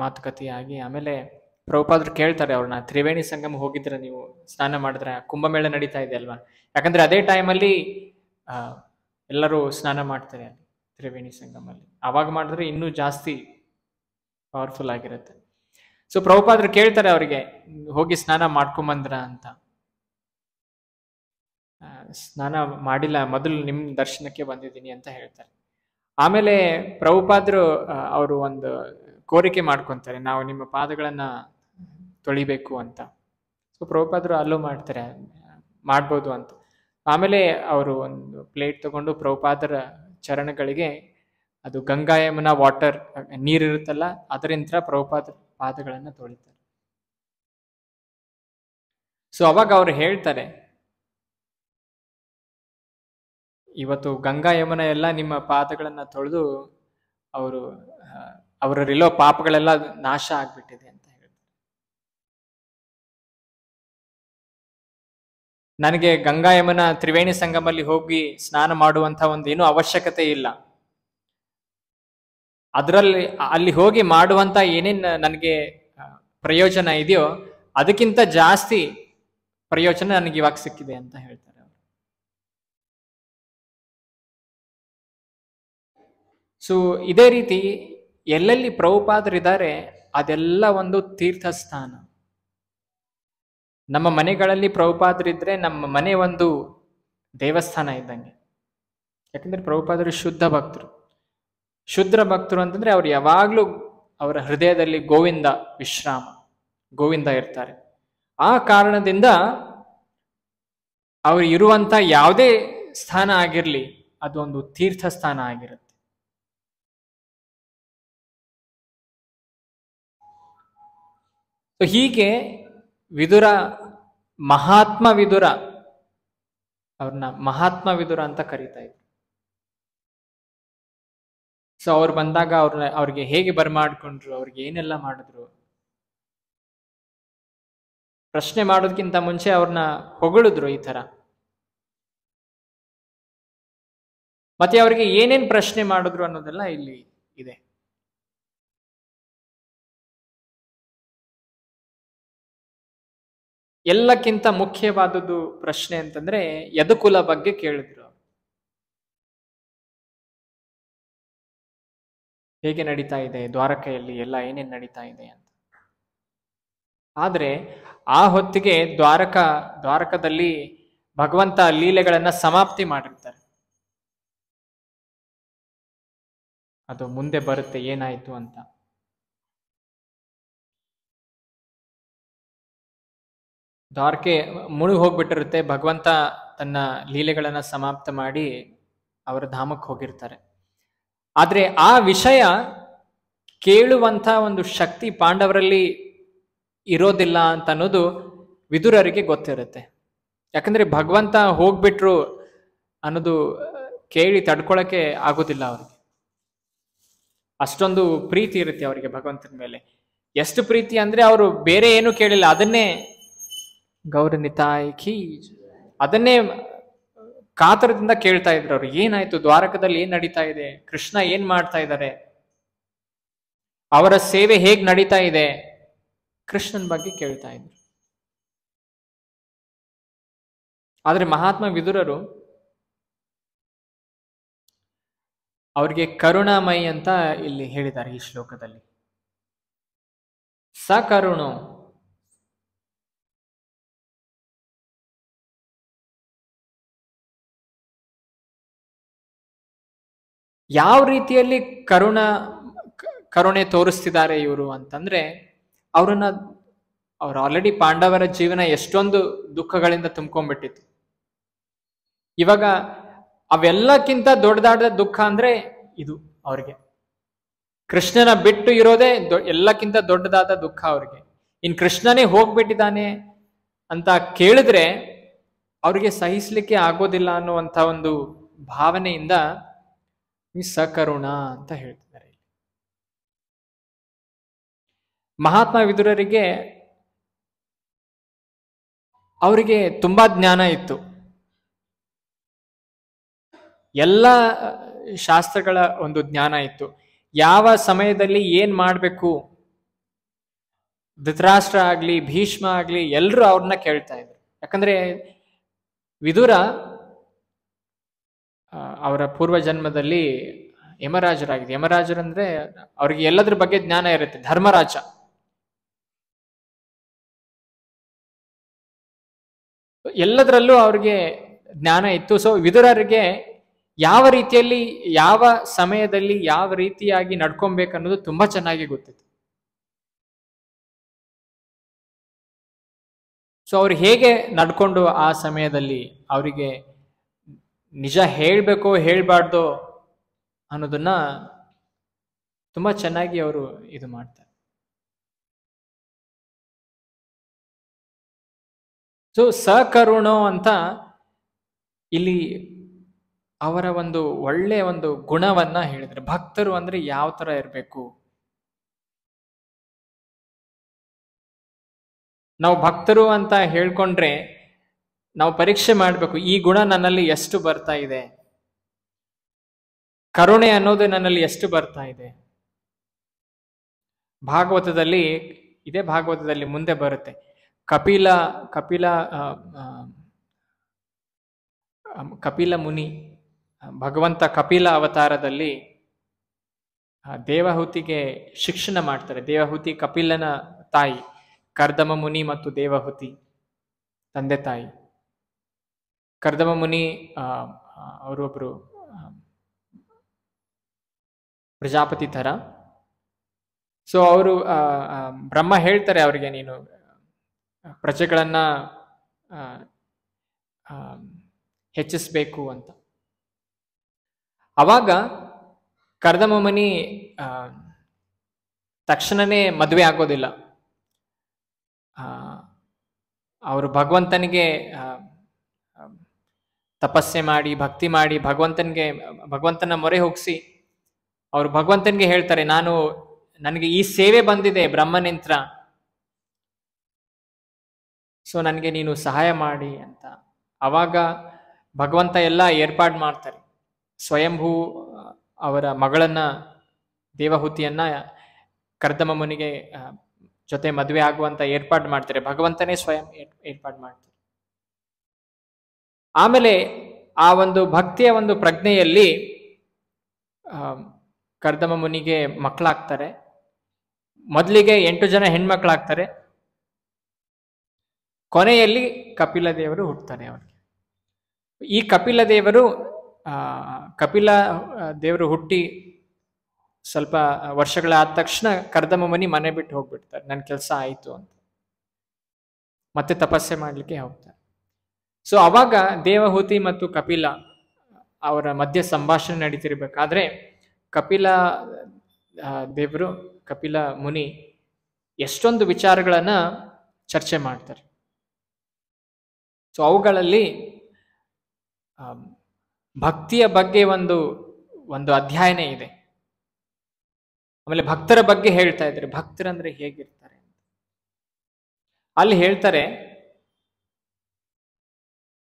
ಮಾತುಕತೆಯಾಗಿ ಆಮೇಲೆ ಪ್ರಭುಪಾದ್ರು ಕೇಳ್ತಾರೆ ಅವ್ರನ್ನ ತ್ರಿವೇಣಿ ಸಂಗಮ ಹೋಗಿದ್ರ ನೀವು ಸ್ನಾನ ಮಾಡಿದ್ರೆ ಕುಂಭಮೇಳ ನಡೀತಾ ಇದೆ ಅಲ್ವಾ ಯಾಕಂದ್ರೆ ಅದೇ ಟೈಮಲ್ಲಿ ಎಲ್ಲರೂ ಸ್ನಾನ ಮಾಡ್ತಾರೆ ಅಲ್ಲಿ ತ್ರಿವೇಣಿ ಸಂಗಮಲ್ಲಿ ಅವಾಗ ಮಾಡಿದ್ರೆ ಇನ್ನೂ ಜಾಸ್ತಿ ಪವರ್ಫುಲ್ ಆಗಿರುತ್ತೆ ಸೊ ಪ್ರಭುಪಾದ್ರು ಕೇಳ್ತಾರೆ ಅವರಿಗೆ ಹೋಗಿ ಸ್ನಾನ ಮಾಡ್ಕೊಂಬಂದ್ರ ಅಂತ ಸ್ನಾನ ಮಾಡಿಲ್ಲ ಮೊದಲು ನಿಮ್ಮ ದರ್ಶನಕ್ಕೆ ಬಂದಿದ್ದೀನಿ ಅಂತ ಹೇಳ್ತಾರೆ ಆಮೇಲೆ ಪ್ರಭುಪಾದ್ರು ಅವರು ಒಂದು ಕೋರಿಕೆ ಮಾಡ್ಕೊಂತಾರೆ ನಾವು ನಿಮ್ಮ ಪಾದಗಳನ್ನ ತೊಳಿಬೇಕು ಅಂತ ಸೊ ಪ್ರಭುಪಾದರು ಅಲ್ಲೂ ಮಾಡ್ತಾರೆ ಮಾಡ್ಬೋದು ಅಂತ ಆಮೇಲೆ ಅವರು ಒಂದು ಪ್ಲೇಟ್ ತಗೊಂಡು ಪ್ರಭುಪಾದರ ಚರಣಗಳಿಗೆ ಅದು ಗಂಗಾ ಯಮುನಾ ವಾಟರ್ ನೀರಿರುತ್ತಲ್ಲ ಅದರಿಂದ ಪ್ರಭುಪಾದ ಪಾದಗಳನ್ನು ತೊಳಿತಾರೆ ಸೊ ಅವಾಗ ಅವ್ರು ಹೇಳ್ತಾರೆ ಇವತ್ತು ಗಂಗಾ ಯಮುನ ಎಲ್ಲ ನಿಮ್ಮ ಪಾದಗಳನ್ನು ತೊಳೆದು ಅವರು ಅವರಲ್ಲಿರೋ ಪಾಪಗಳೆಲ್ಲ ನಾಶ ಆಗ್ಬಿಟ್ಟಿದೆ ನನಗೆ ಗಂಗಾ ಯಮುನ ತ್ರಿವೇಣಿ ಸಂಗಮಲ್ಲಿ ಹೋಗಿ ಸ್ನಾನ ಮಾಡುವಂತ ಒಂದು ಅವಶ್ಯಕತೆ ಇಲ್ಲ ಅದರಲ್ಲಿ ಅಲ್ಲಿ ಹೋಗಿ ಮಾಡುವಂತ ಏನೇನು ನನಗೆ ಪ್ರಯೋಜನ ಇದೆಯೋ ಅದಕ್ಕಿಂತ ಜಾಸ್ತಿ ಪ್ರಯೋಜನ ನನಗೆ ಇವಾಗ ಸಿಕ್ಕಿದೆ ಅಂತ ಹೇಳ್ತಾರೆ ಅವರು ಸೊ ಇದೇ ರೀತಿ ಎಲ್ಲೆಲ್ಲಿ ಪ್ರಭುಪಾದರಿದ್ದಾರೆ ಅದೆಲ್ಲ ಒಂದು ತೀರ್ಥಸ್ಥಾನ ನಮ್ಮ ಮನೆಗಳಲ್ಲಿ ಪ್ರಭುಪಾದರಿದ್ದರೆ ನಮ್ಮ ಮನೆ ಒಂದು ದೇವಸ್ಥಾನ ಇದ್ದಂಗೆ ಯಾಕಂದ್ರೆ ಪ್ರಭುಪಾದರು ಶುದ್ಧ ಭಕ್ತರು ಶುದ್ಧ ಭಕ್ತರು ಅಂತಂದ್ರೆ ಅವ್ರು ಯಾವಾಗಲೂ ಅವರ ಹೃದಯದಲ್ಲಿ ಗೋವಿಂದ ವಿಶ್ರಾಮ ಗೋವಿಂದ ಇರ್ತಾರೆ ಆ ಕಾರಣದಿಂದ ಅವರು ಇರುವಂಥ ಯಾವುದೇ ಸ್ಥಾನ ಆಗಿರಲಿ ಒಂದು ತೀರ್ಥ ಸ್ಥಾನ ಆಗಿರುತ್ತೆ ಹೀಗೆ ವಿದುರ ಮಹಾತ್ಮ ವಿದುರ ಅವ್ರನ್ನ ಮಹಾತ್ಮ ವಿದುರ ಅಂತ ಕರೀತಾ ಇದ್ರು ಸೊ ಅವ್ರು ಬಂದಾಗ ಅವ್ರನ್ನ ಅವ್ರಿಗೆ ಹೇಗೆ ಬರಮಾಡ್ಕೊಂಡ್ರು ಅವ್ರಿಗೆ ಏನೆಲ್ಲ ಮಾಡಿದ್ರು ಪ್ರಶ್ನೆ ಮಾಡೋದಕ್ಕಿಂತ ಮುಂಚೆ ಅವ್ರನ್ನ ಹೊಗಳಿದ್ರು ಈ ತರ ಮತ್ತೆ ಅವ್ರಿಗೆ ಏನೇನ್ ಪ್ರಶ್ನೆ ಮಾಡಿದ್ರು ಅನ್ನೋದೆಲ್ಲ ಇಲ್ಲಿ ಇದೆ ಎಲ್ಲಕ್ಕಿಂತ ಮುಖ್ಯವಾದದ್ದು ಪ್ರಶ್ನೆ ಅಂತಂದ್ರೆ ಯದುಕುಲ ಬಗ್ಗೆ ಕೇಳಿದ್ರು ಹೇಗೆ ನಡೀತಾ ಇದೆ ದ್ವಾರಕೆಯಲ್ಲಿ ಎಲ್ಲ ಏನೇನು ನಡೀತಾ ಇದೆ ಅಂತ ಆದರೆ ಆ ಹೊತ್ತಿಗೆ ದ್ವಾರಕ ದ್ವಾರಕದಲ್ಲಿ ಭಗವಂತ ಲೀಲೆಗಳನ್ನ ಸಮಾಪ್ತಿ ಮಾಡಿರ್ತಾರೆ ಅದು ಮುಂದೆ ಬರುತ್ತೆ ಏನಾಯಿತು ಅಂತ ದ್ವಾರಕೆ ಮುಳುಗಿ ಹೋಗ್ಬಿಟ್ಟಿರುತ್ತೆ ಭಗವಂತ ತನ್ನ ಲೀಲೆಗಳನ್ನು ಸಮಾಪ್ತ ಮಾಡಿ ಅವರ ಧಾಮಕ್ಕೆ ಹೋಗಿರ್ತಾರೆ ಆದರೆ ಆ ವಿಷಯ ಕೇಳುವಂಥ ಒಂದು ಶಕ್ತಿ ಪಾಂಡವರಲ್ಲಿ ಇರೋದಿಲ್ಲ ಅಂತ ಅನ್ನೋದು ವಿದುರರಿಗೆ ಗೊತ್ತಿರುತ್ತೆ ಯಾಕಂದರೆ ಭಗವಂತ ಹೋಗ್ಬಿಟ್ರು ಅನ್ನೋದು ಕೇಳಿ ತಡ್ಕೊಳಕ್ಕೆ ಆಗೋದಿಲ್ಲ ಅವ್ರಿಗೆ ಅಷ್ಟೊಂದು ಪ್ರೀತಿ ಇರುತ್ತೆ ಅವರಿಗೆ ಭಗವಂತನ ಮೇಲೆ ಎಷ್ಟು ಪ್ರೀತಿ ಅಂದರೆ ಅವರು ಬೇರೆ ಏನೂ ಕೇಳಿಲ್ಲ ಅದನ್ನೇ ಗೌರನಿತಾಯ್ ಕೀಜ್ ಅದನ್ನೇ ಕಾತರದಿಂದ ಕೇಳ್ತಾ ಇದ್ರು ಅವ್ರು ಏನಾಯ್ತು ದ್ವಾರಕದಲ್ಲಿ ಏನ್ ನಡೀತಾ ಇದೆ ಕೃಷ್ಣ ಏನ್ ಮಾಡ್ತಾ ಇದ್ದಾರೆ ಅವರ ಸೇವೆ ಹೇಗ್ ನಡೀತಾ ಇದೆ ಕೃಷ್ಣನ್ ಬಗ್ಗೆ ಕೇಳ್ತಾ ಇದ್ರು ಆದ್ರೆ ಮಹಾತ್ಮ ವಿದುರರು ಅವ್ರಿಗೆ ಕರುಣಾಮಯಿ ಅಂತ ಇಲ್ಲಿ ಹೇಳಿದ್ದಾರೆ ಈ ಶ್ಲೋಕದಲ್ಲಿ ಸಕರುಣೋ ಯಾವ ರೀತಿಯಲ್ಲಿ ಕರುಣ ಕರುಣೆ ತೋರಿಸ್ತಿದ್ದಾರೆ ಇವರು ಅಂತಂದ್ರೆ ಅವರನ್ನ ಅವ್ರು ಆಲ್ರೆಡಿ ಪಾಂಡವರ ಜೀವನ ಎಷ್ಟೊಂದು ದುಃಖಗಳಿಂದ ತುಂಬ್ಕೊಂಡ್ಬಿಟ್ಟಿತ್ತು ಇವಾಗ ಅವೆಲ್ಲಕ್ಕಿಂತ ದೊಡ್ಡದಾದ ದುಃಖ ಅಂದ್ರೆ ಇದು ಅವ್ರಿಗೆ ಕೃಷ್ಣನ ಬಿಟ್ಟು ಇರೋದೇ ಎಲ್ಲಕ್ಕಿಂತ ದೊಡ್ಡದಾದ ದುಃಖ ಅವ್ರಿಗೆ ಇನ್ ಕೃಷ್ಣನೇ ಹೋಗ್ಬಿಟ್ಟಿದ್ದಾನೆ ಅಂತ ಕೇಳಿದ್ರೆ ಅವ್ರಿಗೆ ಸಹಿಸ್ಲಿಕ್ಕೆ ಆಗೋದಿಲ್ಲ ಅನ್ನುವಂಥ ಒಂದು ಭಾವನೆಯಿಂದ ಸಕರುಣ ಅಂತ ಹೇಳ್ತಿದ್ದಾರೆ ಮಹಾತ್ಮ ವಿದುರರಿಗೆ ಅವರಿಗೆ ತುಂಬಾ ಜ್ಞಾನ ಇತ್ತು ಎಲ್ಲ ಶಾಸ್ತ್ರಗಳ ಒಂದು ಜ್ಞಾನ ಇತ್ತು ಯಾವ ಸಮಯದಲ್ಲಿ ಏನ್ ಮಾಡಬೇಕು ಧೃತರಾಷ್ಟ್ರ ಆಗ್ಲಿ ಭೀಷ್ಮ ಆಗ್ಲಿ ಎಲ್ಲರೂ ಅವ್ರನ್ನ ಕೇಳ್ತಾ ಇದ್ರು ಯಾಕಂದ್ರೆ ವಿದುರ ಅವರ ಪೂರ್ವ ಜನ್ಮದಲ್ಲಿ ಯಮರಾಜರಾಗಿದೆ ಯಮರಾಜರಂದ್ರೆ ಅವರಿಗೆ ಎಲ್ಲದ್ರ ಬಗ್ಗೆ ಜ್ಞಾನ ಇರುತ್ತೆ ಧರ್ಮರಾಜ ಎಲ್ಲದರಲ್ಲೂ ಅವ್ರಿಗೆ ಜ್ಞಾನ ಇತ್ತು ಸೊ ವಿದುರರಿಗೆ ಯಾವ ರೀತಿಯಲ್ಲಿ ಯಾವ ಸಮಯದಲ್ಲಿ ಯಾವ ರೀತಿಯಾಗಿ ನಡ್ಕೊಬೇಕನ್ನೋದು ತುಂಬಾ ಚೆನ್ನಾಗಿ ಗೊತ್ತಿತ್ತು ಸೊ ಅವ್ರು ಹೇಗೆ ನಡ್ಕೊಂಡು ಆ ಸಮಯದಲ್ಲಿ ಅವರಿಗೆ ನಿಜ ಹೇಳಬೇಕು ಹೇಳಬಾರ್ದೋ ಅನ್ನೋದನ್ನ ತುಂಬ ಚೆನ್ನಾಗಿ ಅವರು ಇದು ಮಾಡ್ತಾರೆ ಸೊ ಸಕರುಣೋ ಅಂತ ಇಲ್ಲಿ ಅವರ ಒಂದು ಒಳ್ಳೆಯ ಒಂದು ಗುಣವನ್ನ ಹೇಳಿದ್ರೆ ಭಕ್ತರು ಅಂದ್ರೆ ಯಾವ ತರ ಇರಬೇಕು ನಾವು ಭಕ್ತರು ಅಂತ ಹೇಳ್ಕೊಂಡ್ರೆ ನಾವು ಪರೀಕ್ಷೆ ಮಾಡಬೇಕು ಈ ಗುಣ ನನ್ನಲ್ಲಿ ಎಷ್ಟು ಬರ್ತಾ ಇದೆ ಕರುಣೆ ಅನ್ನೋದು ನನ್ನಲ್ಲಿ ಎಷ್ಟು ಬರ್ತಾ ಇದೆ ಭಾಗವತದಲ್ಲಿ ಇದೇ ಭಾಗವತದಲ್ಲಿ ಮುಂದೆ ಬರುತ್ತೆ ಕಪಿಲ ಕಪಿಲ ಕಪಿಲ ಮುನಿ ಭಗವಂತ ಕಪಿಲ ಅವತಾರದಲ್ಲಿ ದೇವಹುತಿಗೆ ಶಿಕ್ಷಣ ಮಾಡ್ತಾರೆ ದೇವಹುತಿ ಕಪಿಲನ ತಾಯಿ ಕರ್ದಮ ಮುನಿ ಮತ್ತು ದೇವಹುತಿ ತಂದೆ ತಾಯಿ ಕರ್ದಮ ಮುನಿ ಅವರೊಬ್ರು ಪ್ರಜಾಪತಿ ಥರ ಸೊ ಅವರು ಬ್ರಹ್ಮ ಹೇಳ್ತಾರೆ ಅವರಿಗೆ ನೀನು ಪ್ರಜೆಗಳನ್ನ ಹೆಚ್ಚಿಸ್ಬೇಕು ಅಂತ ಅವಾಗ ಕರ್ದಮ ಮುನಿ ತಕ್ಷಣನೇ ಮದುವೆ ಆಗೋದಿಲ್ಲ ಅವರು ಭಗವಂತನಿಗೆ ತಪಸ್ಸೆ ಮಾಡಿ ಭಕ್ತಿ ಮಾಡಿ ಭಗವಂತನಿಗೆ ಭಗವಂತನ ಮೊರೆ ಹೋಗಿಸಿ ಅವರು ಭಗವಂತನಿಗೆ ಹೇಳ್ತಾರೆ ನಾನು ನನಗೆ ಈ ಸೇವೆ ಬಂದಿದೆ ಬ್ರಹ್ಮನಿಂತ್ರ ಸೊ ನನಗೆ ನೀನು ಸಹಾಯ ಮಾಡಿ ಅಂತ ಅವಾಗ ಭಗವಂತ ಎಲ್ಲ ಏರ್ಪಾಡು ಮಾಡ್ತಾರೆ ಸ್ವಯಂಭೂ ಅವರ ಮಗಳನ್ನ ದೇವಹೂತಿಯನ್ನ ಕರ್ದಮ್ಮ ಮುನಿಗೆ ಜೊತೆ ಮದುವೆ ಆಗುವಂತ ಏರ್ಪಾಡು ಮಾಡ್ತಾರೆ ಭಗವಂತನೇ ಸ್ವಯಂ ಏರ್ಪಾಡು ಮಾಡ್ತಾರೆ ಆಮೇಲೆ ಆ ಒಂದು ಭಕ್ತಿಯ ಒಂದು ಪ್ರಜ್ಞೆಯಲ್ಲಿ ಕರ್ದಮ ಮುನಿಗೆ ಮಕ್ಕಳಾಗ್ತಾರೆ ಮೊದಲಿಗೆ ಎಂಟು ಜನ ಹೆಣ್ಮಕ್ಳಾಗ್ತಾರೆ ಕೊನೆಯಲ್ಲಿ ಕಪಿಲ ದೇವರು ಹುಟ್ಟುತ್ತಾರೆ ಅವರಿಗೆ ಈ ಕಪಿಲ ದೇವರು ಕಪಿಲ ದೇವರು ಹುಟ್ಟಿ ಸ್ವಲ್ಪ ವರ್ಷಗಳಾದ ತಕ್ಷಣ ಕರ್ದಮ ಮುನಿ ಮನೆ ಬಿಟ್ಟು ಹೋಗ್ಬಿಡ್ತಾರೆ ನನ್ನ ಕೆಲಸ ಆಯಿತು ಅಂತ ಮತ್ತೆ ತಪಸ್ಸೆ ಮಾಡಲಿಕ್ಕೆ ಹೋಗ್ತಾರೆ ಸೊ ಅವಾಗ ದೇವಹೂತಿ ಮತ್ತು ಕಪಿಲ ಅವರ ಮಧ್ಯೆ ಸಂಭಾಷಣೆ ನಡೀತಿರ್ಬೇಕಾದ್ರೆ ಕಪಿಲ ದೇವರು ಕಪಿಲ ಮುನಿ ಎಷ್ಟೊಂದು ವಿಚಾರಗಳನ್ನ ಚರ್ಚೆ ಮಾಡ್ತಾರೆ ಸೊ ಅವುಗಳಲ್ಲಿ ಭಕ್ತಿಯ ಬಗ್ಗೆ ಒಂದು ಒಂದು ಅಧ್ಯಯನ ಇದೆ ಆಮೇಲೆ ಭಕ್ತರ ಬಗ್ಗೆ ಹೇಳ್ತಾ ಇದ್ದಾರೆ ಭಕ್ತರಂದ್ರೆ ಹೇಗಿರ್ತಾರೆ ಅಲ್ಲಿ ಹೇಳ್ತಾರೆ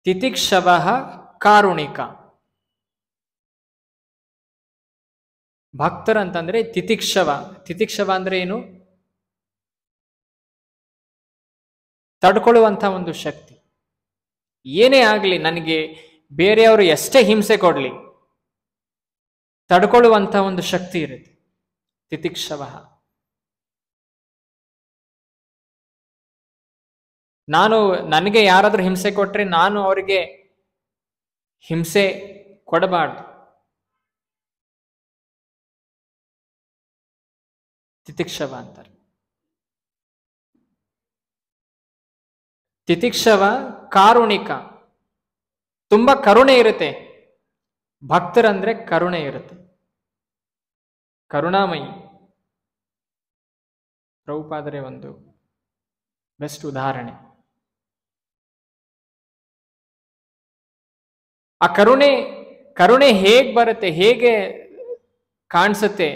ತಿತಿಕ್ಷವ ಕಾರುಣಿಕ ಅಂತಂದ್ರೆ ತಿತಿಕ್ಷವ ತಿತಿಕ್ಷವ ಅಂದ್ರೆ ಏನು ತಡ್ಕೊಳ್ಳುವಂಥ ಒಂದು ಶಕ್ತಿ ಏನೇ ಆಗಲಿ ನನಗೆ ಬೇರೆಯವರು ಎಷ್ಟೇ ಹಿಂಸೆ ಕೊಡಲಿ ತಡ್ಕೊಳ್ಳುವಂಥ ಒಂದು ಶಕ್ತಿ ಇರುತ್ತೆ ತಿತಿಕ್ಷವ ನಾನು ನನಗೆ ಯಾರಾದರೂ ಹಿಂಸೆ ಕೊಟ್ಟರೆ ನಾನು ಅವರಿಗೆ ಹಿಂಸೆ ಕೊಡಬಾರ್ದು ತಿತಿಕ್ಷವ ಅಂತಾರೆ ತಿತಿಕ್ಷವ ಕಾರುಣಿಕ ತುಂಬಾ ಕರುಣೆ ಇರುತ್ತೆ ಭಕ್ತರಂದ್ರೆ ಕರುಣೆ ಇರುತ್ತೆ ಕರುಣಾಮಯಿ ಪ್ರಭುಪಾದರೆ ಒಂದು ಬೆಸ್ಟ್ ಉದಾಹರಣೆ ಆ ಕರುಣೆ ಕರುಣೆ ಹೇಗೆ ಬರುತ್ತೆ ಹೇಗೆ ಕಾಣಿಸುತ್ತೆ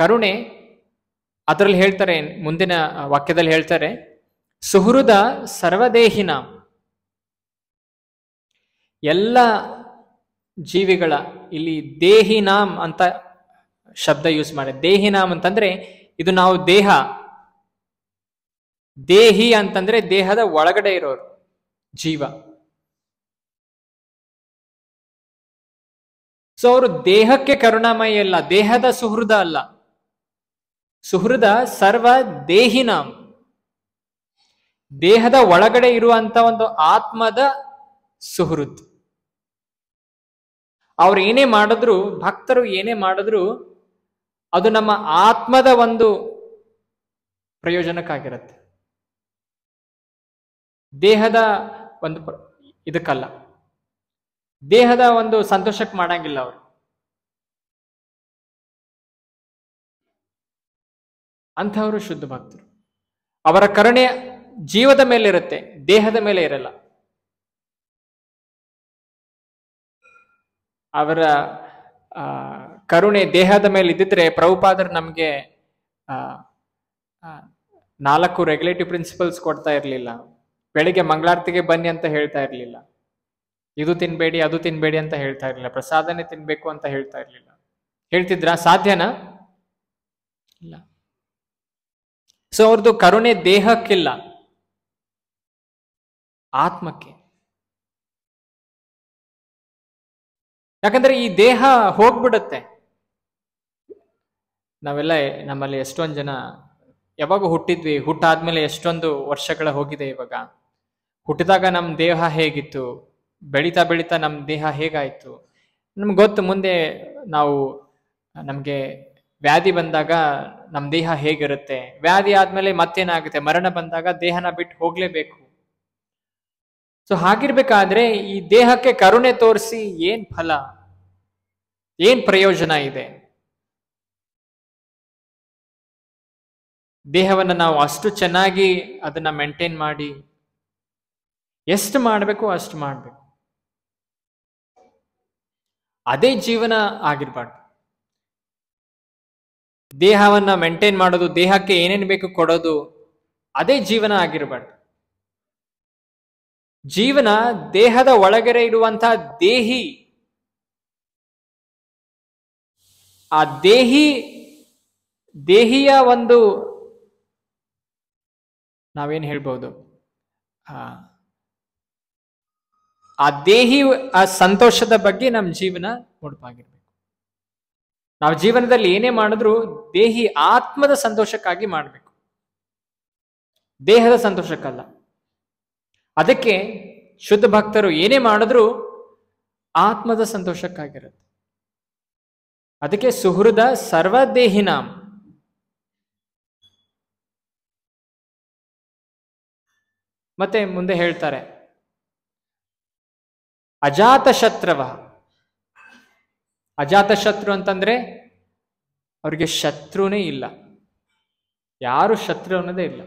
ಕರುಣೆ ಅದರಲ್ಲಿ ಹೇಳ್ತಾರೆ ಮುಂದಿನ ವಾಕ್ಯದಲ್ಲಿ ಹೇಳ್ತಾರೆ ಸುಹೃದ ಸರ್ವದೇಹಿನ ಎಲ್ಲ ಜೀವಿಗಳ ಇಲ್ಲಿ ದೇಹಿನಾಮ್ ಅಂತ ಶಬ್ದ ಯೂಸ್ ಮಾಡಿ ದೇಹಿನಾಮ್ ಅಂತಂದ್ರೆ ಇದು ನಾವು ದೇಹ ದೇಹಿ ಅಂತಂದ್ರೆ ದೇಹದ ಒಳಗಡೆ ಇರೋರು ಜೀವ ಸೊ ಅವರು ದೇಹಕ್ಕೆ ಕರುಣಾಮಯ ಅಲ್ಲ ದೇಹದ ಸುಹೃದ ಅಲ್ಲ ಸುಹೃದ ಸರ್ವ ದೇಹಿನಾಮ್ ದೇಹದ ಒಳಗಡೆ ಇರುವಂತ ಒಂದು ಆತ್ಮದ ಸುಹೃದ್ ಅವ್ರು ಏನೇ ಮಾಡಿದ್ರು ಭಕ್ತರು ಏನೇ ಮಾಡಿದ್ರು ಅದು ನಮ್ಮ ಆತ್ಮದ ಒಂದು ಪ್ರಯೋಜನಕ್ಕಾಗಿರುತ್ತೆ ದೇಹದ ಒಂದು ಇದಕ್ಕಲ್ಲ ದೇಹದ ಒಂದು ಸಂತೋಷಕ್ಕೆ ಮಾಡಂಗಿಲ್ಲ ಅವರು ಅಂಥವರು ಶುದ್ಧ ಭಕ್ತರು ಅವರ ಕರುಣೆ ಜೀವದ ಮೇಲೆ ಇರುತ್ತೆ ದೇಹದ ಮೇಲೆ ಇರಲ್ಲ ಅವರ ಕರುಣೆ ದೇಹದ ಮೇಲೆ ಇದ್ದಿದ್ರೆ ಪ್ರಭುಪಾದರು ನಮಗೆ ನಾಲ್ಕು ರೆಗ್ಯುಲೇಟಿವ್ ಪ್ರಿನ್ಸಿಪಲ್ಸ್ ಕೊಡ್ತಾ ಇರಲಿಲ್ಲ ಬೆಳಿಗ್ಗೆ ಮಂಗಳಾರತಿಗೆ ಬನ್ನಿ ಅಂತ ಹೇಳ್ತಾ ಇರ್ಲಿಲ್ಲ ಇದು ತಿನ್ಬೇಡಿ ಅದು ತಿನ್ಬೇಡಿ ಅಂತ ಹೇಳ್ತಾ ಇರ್ಲಿಲ್ಲ ಪ್ರಸಾದನೆ ತಿನ್ಬೇಕು ಅಂತ ಹೇಳ್ತಾ ಇರ್ಲಿಲ್ಲ ಹೇಳ್ತಿದ್ರ ಸಾಧ್ಯನಾ ಇಲ್ಲ ಸೊ ಅವ್ರದ್ದು ಕರುಣೆ ದೇಹಕ್ಕಿಲ್ಲ ಆತ್ಮಕ್ಕೆ ಯಾಕಂದ್ರೆ ಈ ದೇಹ ಹೋಗ್ಬಿಡುತ್ತೆ ನಾವೆಲ್ಲ ನಮ್ಮಲ್ಲಿ ಎಷ್ಟೊಂದು ಜನ ಯಾವಾಗ ಹುಟ್ಟಿದ್ವಿ ಹುಟ್ಟಾದ್ಮೇಲೆ ಎಷ್ಟೊಂದು ವರ್ಷಗಳ ಹೋಗಿದೆ ಇವಾಗ ಹುಟ್ಟಿದಾಗ ನಮ್ಮ ದೇಹ ಹೇಗಿತ್ತು ಬೆಳೀತಾ ಬೆಳೀತಾ ನಮ್ಮ ದೇಹ ಹೇಗಾಯಿತು ನಮ್ಗೆ ಗೊತ್ತು ಮುಂದೆ ನಾವು ನಮಗೆ ವ್ಯಾಧಿ ಬಂದಾಗ ನಮ್ಮ ದೇಹ ಹೇಗಿರುತ್ತೆ ವ್ಯಾಧಿ ಆದ್ಮೇಲೆ ಮತ್ತೇನಾಗುತ್ತೆ ಮರಣ ಬಂದಾಗ ದೇಹನ ಬಿಟ್ಟು ಹೋಗಲೇಬೇಕು ಸೊ ಹಾಗಿರ್ಬೇಕಾದ್ರೆ ಈ ದೇಹಕ್ಕೆ ಕರುಣೆ ತೋರಿಸಿ ಏನ್ ಫಲ ಏನ್ ಪ್ರಯೋಜನ ಇದೆ ದೇಹವನ್ನು ನಾವು ಅಷ್ಟು ಚೆನ್ನಾಗಿ ಅದನ್ನ ಮೇಂಟೈನ್ ಮಾಡಿ ಎಷ್ಟು ಮಾಡಬೇಕು ಅಷ್ಟು ಮಾಡಬೇಕು ಅದೇ ಜೀವನ ಆಗಿರ್ಬಾರ್ದು ದೇಹವನ್ನ ಮೇಂಟೈನ್ ಮಾಡೋದು ದೇಹಕ್ಕೆ ಏನೇನು ಬೇಕು ಕೊಡೋದು ಅದೇ ಜೀವನ ಆಗಿರ್ಬಾರ್ದು ಜೀವನ ದೇಹದ ಒಳಗಡೆ ಇರುವಂತಹ ದೇಹಿ ಆ ದೇಹಿ ದೇಹಿಯ ಒಂದು ನಾವೇನು ಹೇಳ್ಬೋದು ಆ ದೇಹಿ ಆ ಸಂತೋಷದ ಬಗ್ಗೆ ನಮ್ಮ ಜೀವನ ಮುಡುಪಾಗಿರ್ಬೇಕು ನಾವು ಜೀವನದಲ್ಲಿ ಏನೇ ಮಾಡಿದ್ರು ದೇಹಿ ಆತ್ಮದ ಸಂತೋಷಕ್ಕಾಗಿ ಮಾಡಬೇಕು ದೇಹದ ಸಂತೋಷಕ್ಕಲ್ಲ ಅದಕ್ಕೆ ಶುದ್ಧ ಭಕ್ತರು ಏನೇ ಮಾಡಿದ್ರು ಆತ್ಮದ ಸಂತೋಷಕ್ಕಾಗಿರುತ್ತೆ ಅದಕ್ಕೆ ಸುಹೃದ ಸರ್ವದೇಹಿನಾಮ್ ಮತ್ತೆ ಮುಂದೆ ಹೇಳ್ತಾರೆ ಅಜಾತ ಅಜಾತಶತ್ರು ಅಂತಂದ್ರೆ ಅವರಿಗೆ ಶತ್ರುನೇ ಇಲ್ಲ ಯಾರು ಶತ್ರು ಅನ್ನೋದೇ ಇಲ್ಲ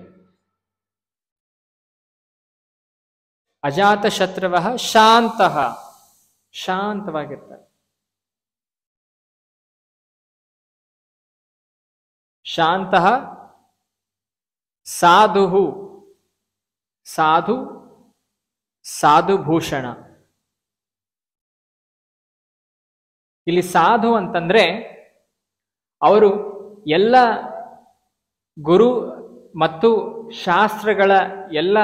ಅಜಾತ ಶತ್ರವ ಶಾಂತ ಶಾಂತವಾಗಿರ್ತಾರೆ ಶಾಂತ ಸಾಧು ಸಾಧು ಸಾಧುಭೂಷಣ ಇಲ್ಲಿ ಸಾಧು ಅಂತಂದ್ರೆ ಅವರು ಎಲ್ಲ ಗುರು ಮತ್ತು ಶಾಸ್ತ್ರಗಳ ಎಲ್ಲ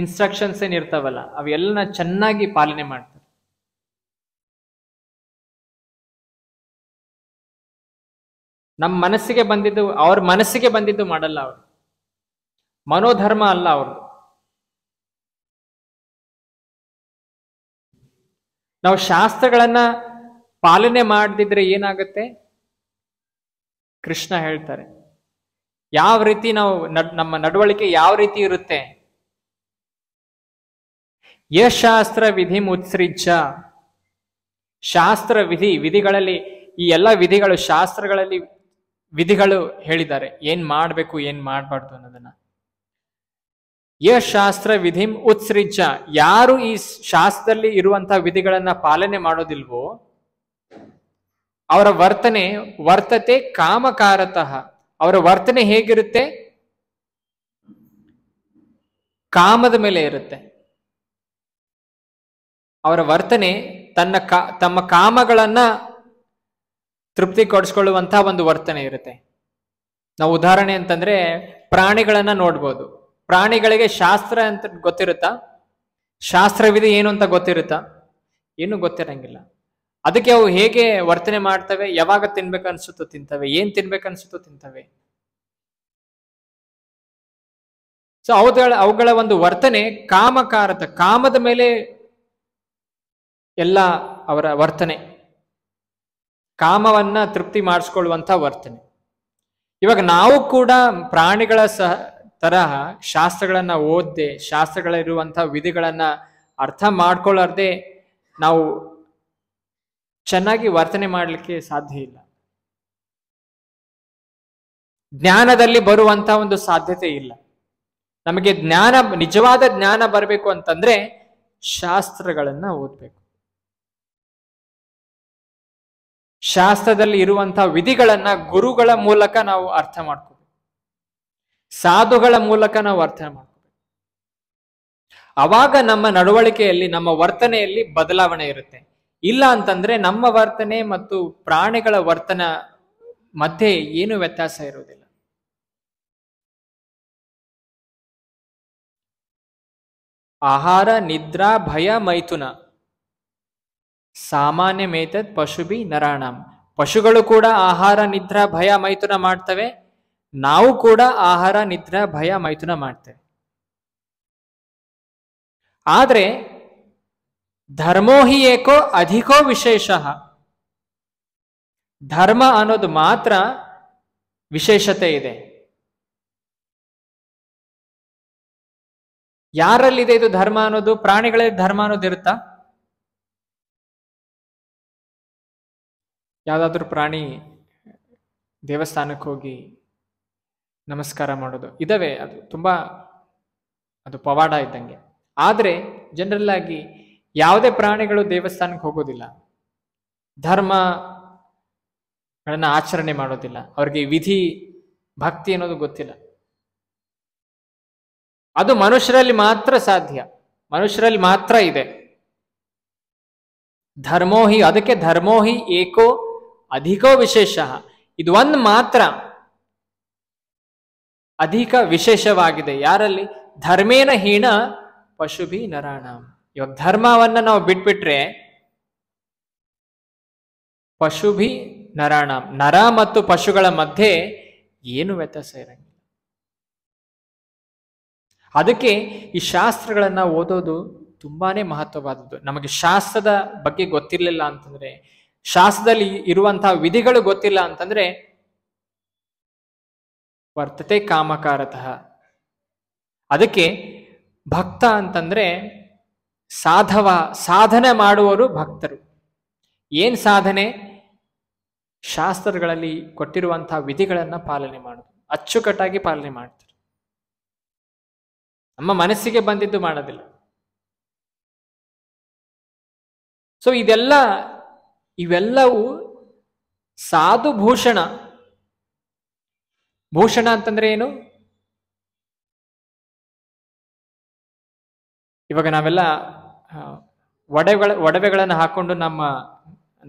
ಇನ್ಸ್ಟ್ರಕ್ಷನ್ಸ್ ಏನಿರ್ತಾವಲ್ಲ ಅವೆಲ್ಲ ಚೆನ್ನಾಗಿ ಪಾಲನೆ ಮಾಡ್ತಾರೆ ನಮ್ಮ ಮನಸ್ಸಿಗೆ ಬಂದಿದ್ದು ಅವ್ರ ಮನಸ್ಸಿಗೆ ಬಂದಿದ್ದು ಮಾಡಲ್ಲ ಅವರು ಮನೋಧರ್ಮ ಅಲ್ಲ ಅವರು ನಾವು ಶಾಸ್ತ್ರಗಳನ್ನ ಪಾಲನೆ ಮಾಡದಿದ್ರೆ ಏನಾಗುತ್ತೆ ಕೃಷ್ಣ ಹೇಳ್ತಾರೆ ಯಾವ ರೀತಿ ನಾವು ನಮ್ಮ ನಡವಳಿಕೆ ಯಾವ ರೀತಿ ಇರುತ್ತೆ ಯಶಾಸ್ತ್ರ ವಿಧಿ ಮುತ್ಸೃಜ ಶಾಸ್ತ್ರ ವಿಧಿ ವಿಧಿಗಳಲ್ಲಿ ಈ ಎಲ್ಲ ವಿಧಿಗಳು ಶಾಸ್ತ್ರಗಳಲ್ಲಿ ವಿಧಿಗಳು ಹೇಳಿದ್ದಾರೆ ಏನ್ ಮಾಡ್ಬೇಕು ಏನ್ ಮಾಡಬಾರ್ದು ಅನ್ನೋದನ್ನ ಯ ಶಾಸ್ತ್ರ ವಿಧಿಂ ಉತ್ಸೃಜ ಯಾರು ಈ ಶಾಸ್ತ್ರದಲ್ಲಿ ಇರುವಂತಹ ವಿಧಿಗಳನ್ನ ಪಾಲನೆ ಮಾಡೋದಿಲ್ವೋ ಅವರ ವರ್ತನೆ ವರ್ತತೆ ಕಾಮಕಾರತಃ ಅವರ ವರ್ತನೆ ಹೇಗಿರುತ್ತೆ ಕಾಮದ ಮೇಲೆ ಇರುತ್ತೆ ಅವರ ವರ್ತನೆ ತನ್ನ ಕಾ ತಮ್ಮ ಕಾಮಗಳನ್ನ ತೃಪ್ತಿ ಕೊಡಿಸ್ಕೊಳ್ಳುವಂತಹ ಒಂದು ವರ್ತನೆ ಇರುತ್ತೆ ನಾವು ಉದಾಹರಣೆ ಅಂತಂದ್ರೆ ಪ್ರಾಣಿಗಳನ್ನ ನೋಡ್ಬೋದು ಪ್ರಾಣಿಗಳಿಗೆ ಶಾಸ್ತ್ರ ಅಂತ ಗೊತ್ತಿರುತ್ತಾ ಶಾಸ್ತ್ರವಿದೆ ಏನು ಅಂತ ಗೊತ್ತಿರುತ್ತಾ ಏನು ಗೊತ್ತಿರಂಗಿಲ್ಲ ಅದಕ್ಕೆ ಅವು ಹೇಗೆ ವರ್ತನೆ ಮಾಡ್ತವೆ ಯಾವಾಗ ಅನ್ಸುತ್ತೋ ತಿಂತವೆ ಏನ್ ಅನ್ಸುತ್ತೋ ತಿಂತವೆ ಸೊ ಅವುಗಳ ಅವುಗಳ ಒಂದು ವರ್ತನೆ ಕಾಮಕಾರತ ಕಾಮದ ಮೇಲೆ ಎಲ್ಲ ಅವರ ವರ್ತನೆ ಕಾಮವನ್ನ ತೃಪ್ತಿ ಮಾಡಿಸ್ಕೊಳ್ಳುವಂತ ವರ್ತನೆ ಇವಾಗ ನಾವು ಕೂಡ ಪ್ರಾಣಿಗಳ ಸಹ ತರಹ ಶಾಸ್ತ್ರಗಳನ್ನ ಓದದೆ ಶಾಸ್ತ್ರಗಳಿರುವಂತಹ ವಿಧಿಗಳನ್ನ ಅರ್ಥ ಮಾಡ್ಕೊಳ್ಳಾರ್ದೆ ನಾವು ಚೆನ್ನಾಗಿ ವರ್ತನೆ ಮಾಡಲಿಕ್ಕೆ ಸಾಧ್ಯ ಇಲ್ಲ ಜ್ಞಾನದಲ್ಲಿ ಬರುವಂತ ಒಂದು ಸಾಧ್ಯತೆ ಇಲ್ಲ ನಮಗೆ ಜ್ಞಾನ ನಿಜವಾದ ಜ್ಞಾನ ಬರಬೇಕು ಅಂತಂದ್ರೆ ಶಾಸ್ತ್ರಗಳನ್ನ ಓದ್ಬೇಕು ಶಾಸ್ತ್ರದಲ್ಲಿ ಇರುವಂತಹ ವಿಧಿಗಳನ್ನ ಗುರುಗಳ ಮೂಲಕ ನಾವು ಅರ್ಥ ಮಾಡ್ಕೋ ಸಾಧುಗಳ ಮೂಲಕ ನಾವು ವರ್ತನೆ ಮಾಡ್ಕೋಬೇಕು ಅವಾಗ ನಮ್ಮ ನಡವಳಿಕೆಯಲ್ಲಿ ನಮ್ಮ ವರ್ತನೆಯಲ್ಲಿ ಬದಲಾವಣೆ ಇರುತ್ತೆ ಇಲ್ಲ ಅಂತಂದ್ರೆ ನಮ್ಮ ವರ್ತನೆ ಮತ್ತು ಪ್ರಾಣಿಗಳ ವರ್ತನ ಮಧ್ಯೆ ಏನು ವ್ಯತ್ಯಾಸ ಇರುವುದಿಲ್ಲ ಆಹಾರ ನಿದ್ರಾ ಭಯ ಮೈಥುನ ಸಾಮಾನ್ಯ ಮೇತದ್ ಪಶುಬಿ ನರಾಣಂ ಪಶುಗಳು ಕೂಡ ಆಹಾರ ನಿದ್ರಾ ಭಯ ಮೈಥುನ ಮಾಡ್ತವೆ ನಾವು ಕೂಡ ಆಹಾರ ನಿದ್ರ ಭಯ ಮೈಥುನ ಮಾಡ್ತೇವೆ ಆದರೆ ಧರ್ಮೋ ಹಿ ಏಕೋ ಅಧಿಕೋ ವಿಶೇಷ ಧರ್ಮ ಅನ್ನೋದು ಮಾತ್ರ ವಿಶೇಷತೆ ಇದೆ ಯಾರಲ್ಲಿದೆ ಇದು ಧರ್ಮ ಅನ್ನೋದು ಪ್ರಾಣಿಗಳಲ್ಲಿ ಧರ್ಮ ಅನ್ನೋದು ಇರುತ್ತಾ ಯಾವುದಾದ್ರೂ ಪ್ರಾಣಿ ದೇವಸ್ಥಾನಕ್ಕೆ ಹೋಗಿ ನಮಸ್ಕಾರ ಮಾಡೋದು ಇದಾವೆ ಅದು ತುಂಬ ಅದು ಪವಾಡ ಇದ್ದಂಗೆ ಆದರೆ ಜನರಲ್ ಆಗಿ ಯಾವುದೇ ಪ್ರಾಣಿಗಳು ದೇವಸ್ಥಾನಕ್ಕೆ ಹೋಗೋದಿಲ್ಲ ಧರ್ಮಗಳನ್ನು ಆಚರಣೆ ಮಾಡೋದಿಲ್ಲ ಅವ್ರಿಗೆ ವಿಧಿ ಭಕ್ತಿ ಅನ್ನೋದು ಗೊತ್ತಿಲ್ಲ ಅದು ಮನುಷ್ಯರಲ್ಲಿ ಮಾತ್ರ ಸಾಧ್ಯ ಮನುಷ್ಯರಲ್ಲಿ ಮಾತ್ರ ಇದೆ ಧರ್ಮೋಹಿ ಅದಕ್ಕೆ ಧರ್ಮೋಹಿ ಏಕೋ ಅಧಿಕೋ ವಿಶೇಷ ಇದು ಒಂದು ಮಾತ್ರ ಅಧಿಕ ವಿಶೇಷವಾಗಿದೆ ಯಾರಲ್ಲಿ ಧರ್ಮೇನ ಹೀನ ಪಶುಭಿ ನರಾಣ ಇವಾಗ ಧರ್ಮವನ್ನ ನಾವು ಬಿಟ್ಬಿಟ್ರೆ ಪಶುಭಿ ನರಾಣ ನರ ಮತ್ತು ಪಶುಗಳ ಮಧ್ಯೆ ಏನು ವ್ಯತ್ಯಾಸ ಇರಂಗಿಲ್ಲ ಅದಕ್ಕೆ ಈ ಶಾಸ್ತ್ರಗಳನ್ನ ಓದೋದು ತುಂಬಾನೇ ಮಹತ್ವವಾದದ್ದು ನಮಗೆ ಶಾಸ್ತ್ರದ ಬಗ್ಗೆ ಗೊತ್ತಿರಲಿಲ್ಲ ಅಂತಂದ್ರೆ ಶಾಸ್ತ್ರದಲ್ಲಿ ಇರುವಂತಹ ವಿಧಿಗಳು ಗೊತ್ತಿಲ್ಲ ಅಂತಂದ್ರೆ ವರ್ತತೆ ಕಾಮಕಾರತಃ ಅದಕ್ಕೆ ಭಕ್ತ ಅಂತಂದ್ರೆ ಸಾಧವ ಸಾಧನೆ ಮಾಡುವವರು ಭಕ್ತರು ಏನ್ ಸಾಧನೆ ಶಾಸ್ತ್ರಗಳಲ್ಲಿ ಕೊಟ್ಟಿರುವಂತಹ ವಿಧಿಗಳನ್ನ ಪಾಲನೆ ಮಾಡುದು ಅಚ್ಚುಕಟ್ಟಾಗಿ ಪಾಲನೆ ಮಾಡ್ತಾರೆ ನಮ್ಮ ಮನಸ್ಸಿಗೆ ಬಂದಿದ್ದು ಮಾಡೋದಿಲ್ಲ ಸೊ ಇದೆಲ್ಲ ಇವೆಲ್ಲವೂ ಸಾಧುಭೂಷಣ ಭೂಷಣ ಅಂತಂದ್ರೆ ಏನು ಇವಾಗ ನಾವೆಲ್ಲ ಒಡೆಗಳ ಒಡವೆಗಳನ್ನು ಹಾಕೊಂಡು ನಮ್ಮ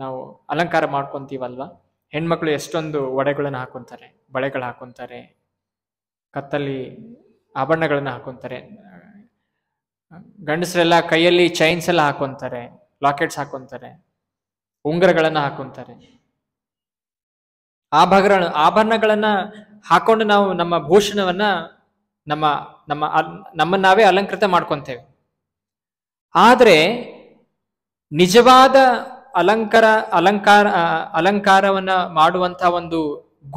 ನಾವು ಅಲಂಕಾರ ಮಾಡ್ಕೊತೀವಲ್ವಾ ಹೆಣ್ಮಕ್ಳು ಎಷ್ಟೊಂದು ಒಡೆಗಳನ್ನ ಹಾಕೊಂತಾರೆ ಬಳೆಗಳು ಹಾಕೊಂತಾರೆ ಕತ್ತಲ್ಲಿ ಆಭರಣಗಳನ್ನು ಹಾಕೊತಾರೆ ಗಂಡಸರೆಲ್ಲ ಕೈಯಲ್ಲಿ ಚೈನ್ಸ್ ಎಲ್ಲ ಹಾಕೊಂತಾರೆ ಲಾಕೆಟ್ಸ್ ಹಾಕೊಂತಾರೆ ಉಂಗುರಗಳನ್ನು ಹಾಕೊಂತಾರೆ ಆಭರಣ ಆಭರಣಗಳನ್ನ ಹಾಕೊಂಡು ನಾವು ನಮ್ಮ ಭೂಷಣವನ್ನ ನಮ್ಮ ನಮ್ಮ ನಮ್ಮನ್ನ ನಾವೇ ಅಲಂಕೃತ ಮಾಡ್ಕೊಂತೇವೆ ಆದರೆ ನಿಜವಾದ ಅಲಂಕಾರ ಅಲಂಕಾರ ಅಲಂಕಾರವನ್ನ ಮಾಡುವಂತಹ ಒಂದು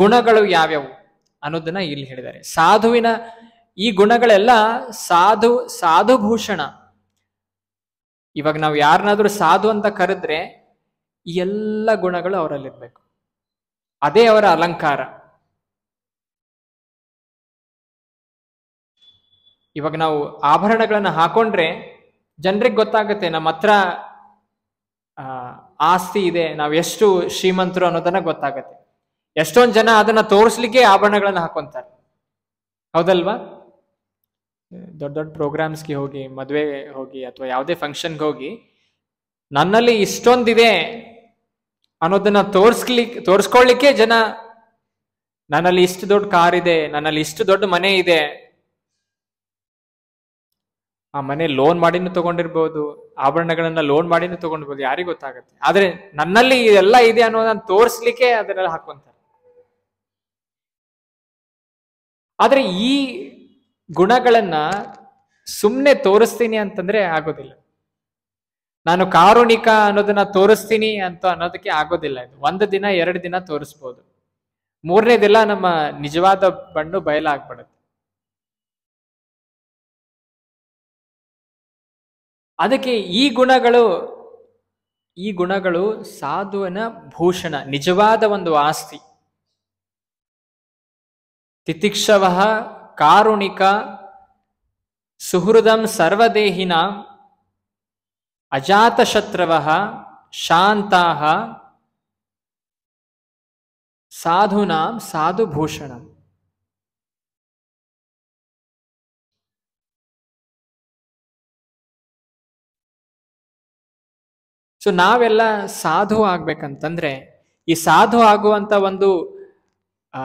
ಗುಣಗಳು ಯಾವ್ಯಾವು ಅನ್ನೋದನ್ನ ಇಲ್ಲಿ ಹೇಳಿದ್ದಾರೆ ಸಾಧುವಿನ ಈ ಗುಣಗಳೆಲ್ಲ ಸಾಧು ಸಾಧು ಭೂಷಣ ಇವಾಗ ನಾವು ಯಾರನ್ನಾದ್ರೂ ಸಾಧು ಅಂತ ಕರೆದ್ರೆ ಈ ಎಲ್ಲ ಗುಣಗಳು ಅವರಲ್ಲಿರ್ಬೇಕು ಅದೇ ಅವರ ಅಲಂಕಾರ ಇವಾಗ ನಾವು ಆಭರಣಗಳನ್ನು ಹಾಕೊಂಡ್ರೆ ಜನರಿಗೆ ಗೊತ್ತಾಗುತ್ತೆ ನಮ್ಮ ಹತ್ರ ಆಸ್ತಿ ಇದೆ ನಾವು ಎಷ್ಟು ಶ್ರೀಮಂತರು ಅನ್ನೋದನ್ನ ಗೊತ್ತಾಗತ್ತೆ ಎಷ್ಟೊಂದು ಜನ ಅದನ್ನ ತೋರಿಸ್ಲಿಕ್ಕೆ ಆಭರಣಗಳನ್ನು ಹಾಕೊಂತಾರೆ ಹೌದಲ್ವಾ ದೊಡ್ಡ ದೊಡ್ಡ ಪ್ರೋಗ್ರಾಮ್ಸ್ಗೆ ಹೋಗಿ ಮದುವೆ ಹೋಗಿ ಅಥವಾ ಯಾವುದೇ ಫಂಕ್ಷನ್ಗೆ ಹೋಗಿ ನನ್ನಲ್ಲಿ ಇಷ್ಟೊಂದಿದೆ ಅನ್ನೋದನ್ನ ತೋರಿಸ್ಲಿಕ್ಕೆ ತೋರಿಸ್ಕೊಳ್ಳಿಕ್ಕೆ ಜನ ನನ್ನಲ್ಲಿ ಇಷ್ಟು ದೊಡ್ಡ ಕಾರ್ ಇದೆ ನನ್ನಲ್ಲಿ ಇಷ್ಟು ದೊಡ್ಡ ಮನೆ ಇದೆ ಆ ಮನೆ ಲೋನ್ ಮಾಡಿನೂ ತಗೊಂಡಿರ್ಬೋದು ಆಭರಣಗಳನ್ನ ಲೋನ್ ಮಾಡಿನೂ ತಗೊಂಡಿರ್ಬೋದು ಯಾರಿಗೂ ಗೊತ್ತಾಗುತ್ತೆ ಆದ್ರೆ ನನ್ನಲ್ಲಿ ಇದೆಲ್ಲ ಇದೆ ಅನ್ನೋದನ್ನ ತೋರಿಸ್ಲಿಕ್ಕೆ ಅದನ್ನೆಲ್ಲ ಹಾಕೊಂತಾರೆ ಆದ್ರೆ ಈ ಗುಣಗಳನ್ನ ಸುಮ್ಮನೆ ತೋರಿಸ್ತೀನಿ ಅಂತಂದ್ರೆ ಆಗೋದಿಲ್ಲ ನಾನು ಕಾರುಣಿಕ ಅನ್ನೋದನ್ನ ತೋರಿಸ್ತೀನಿ ಅಂತ ಅನ್ನೋದಕ್ಕೆ ಆಗೋದಿಲ್ಲ ಇದು ಒಂದು ದಿನ ಎರಡು ದಿನ ತೋರಿಸ್ಬೋದು ಮೂರನೇ ದಿನ ನಮ್ಮ ನಿಜವಾದ ಬಣ್ಣ ಬಯಲಾಗ್ಬಿಡುತ್ತೆ ಅದಕ್ಕೆ ಈ ಗುಣಗಳು ಈ ಗುಣಗಳು ಸಾಧುವನ ಭೂಷಣ ನಿಜವಾದ ಒಂದು ಆಸ್ತಿ ತಿತಿಕ್ಷವ ಕಾರುಣಿಕ ಸುಹೃದಂ ಸರ್ವದೇಹಿನ ಅಜಾತಶತ್ರವ ಶಾಂತಾ ಸಾಧುನಾಂ ಸಾಧುಭೂಷಣಂ ಸೊ ನಾವೆಲ್ಲ ಸಾಧು ಆಗ್ಬೇಕಂತಂದ್ರೆ ಈ ಸಾಧು ಆಗುವಂತ ಒಂದು ಆ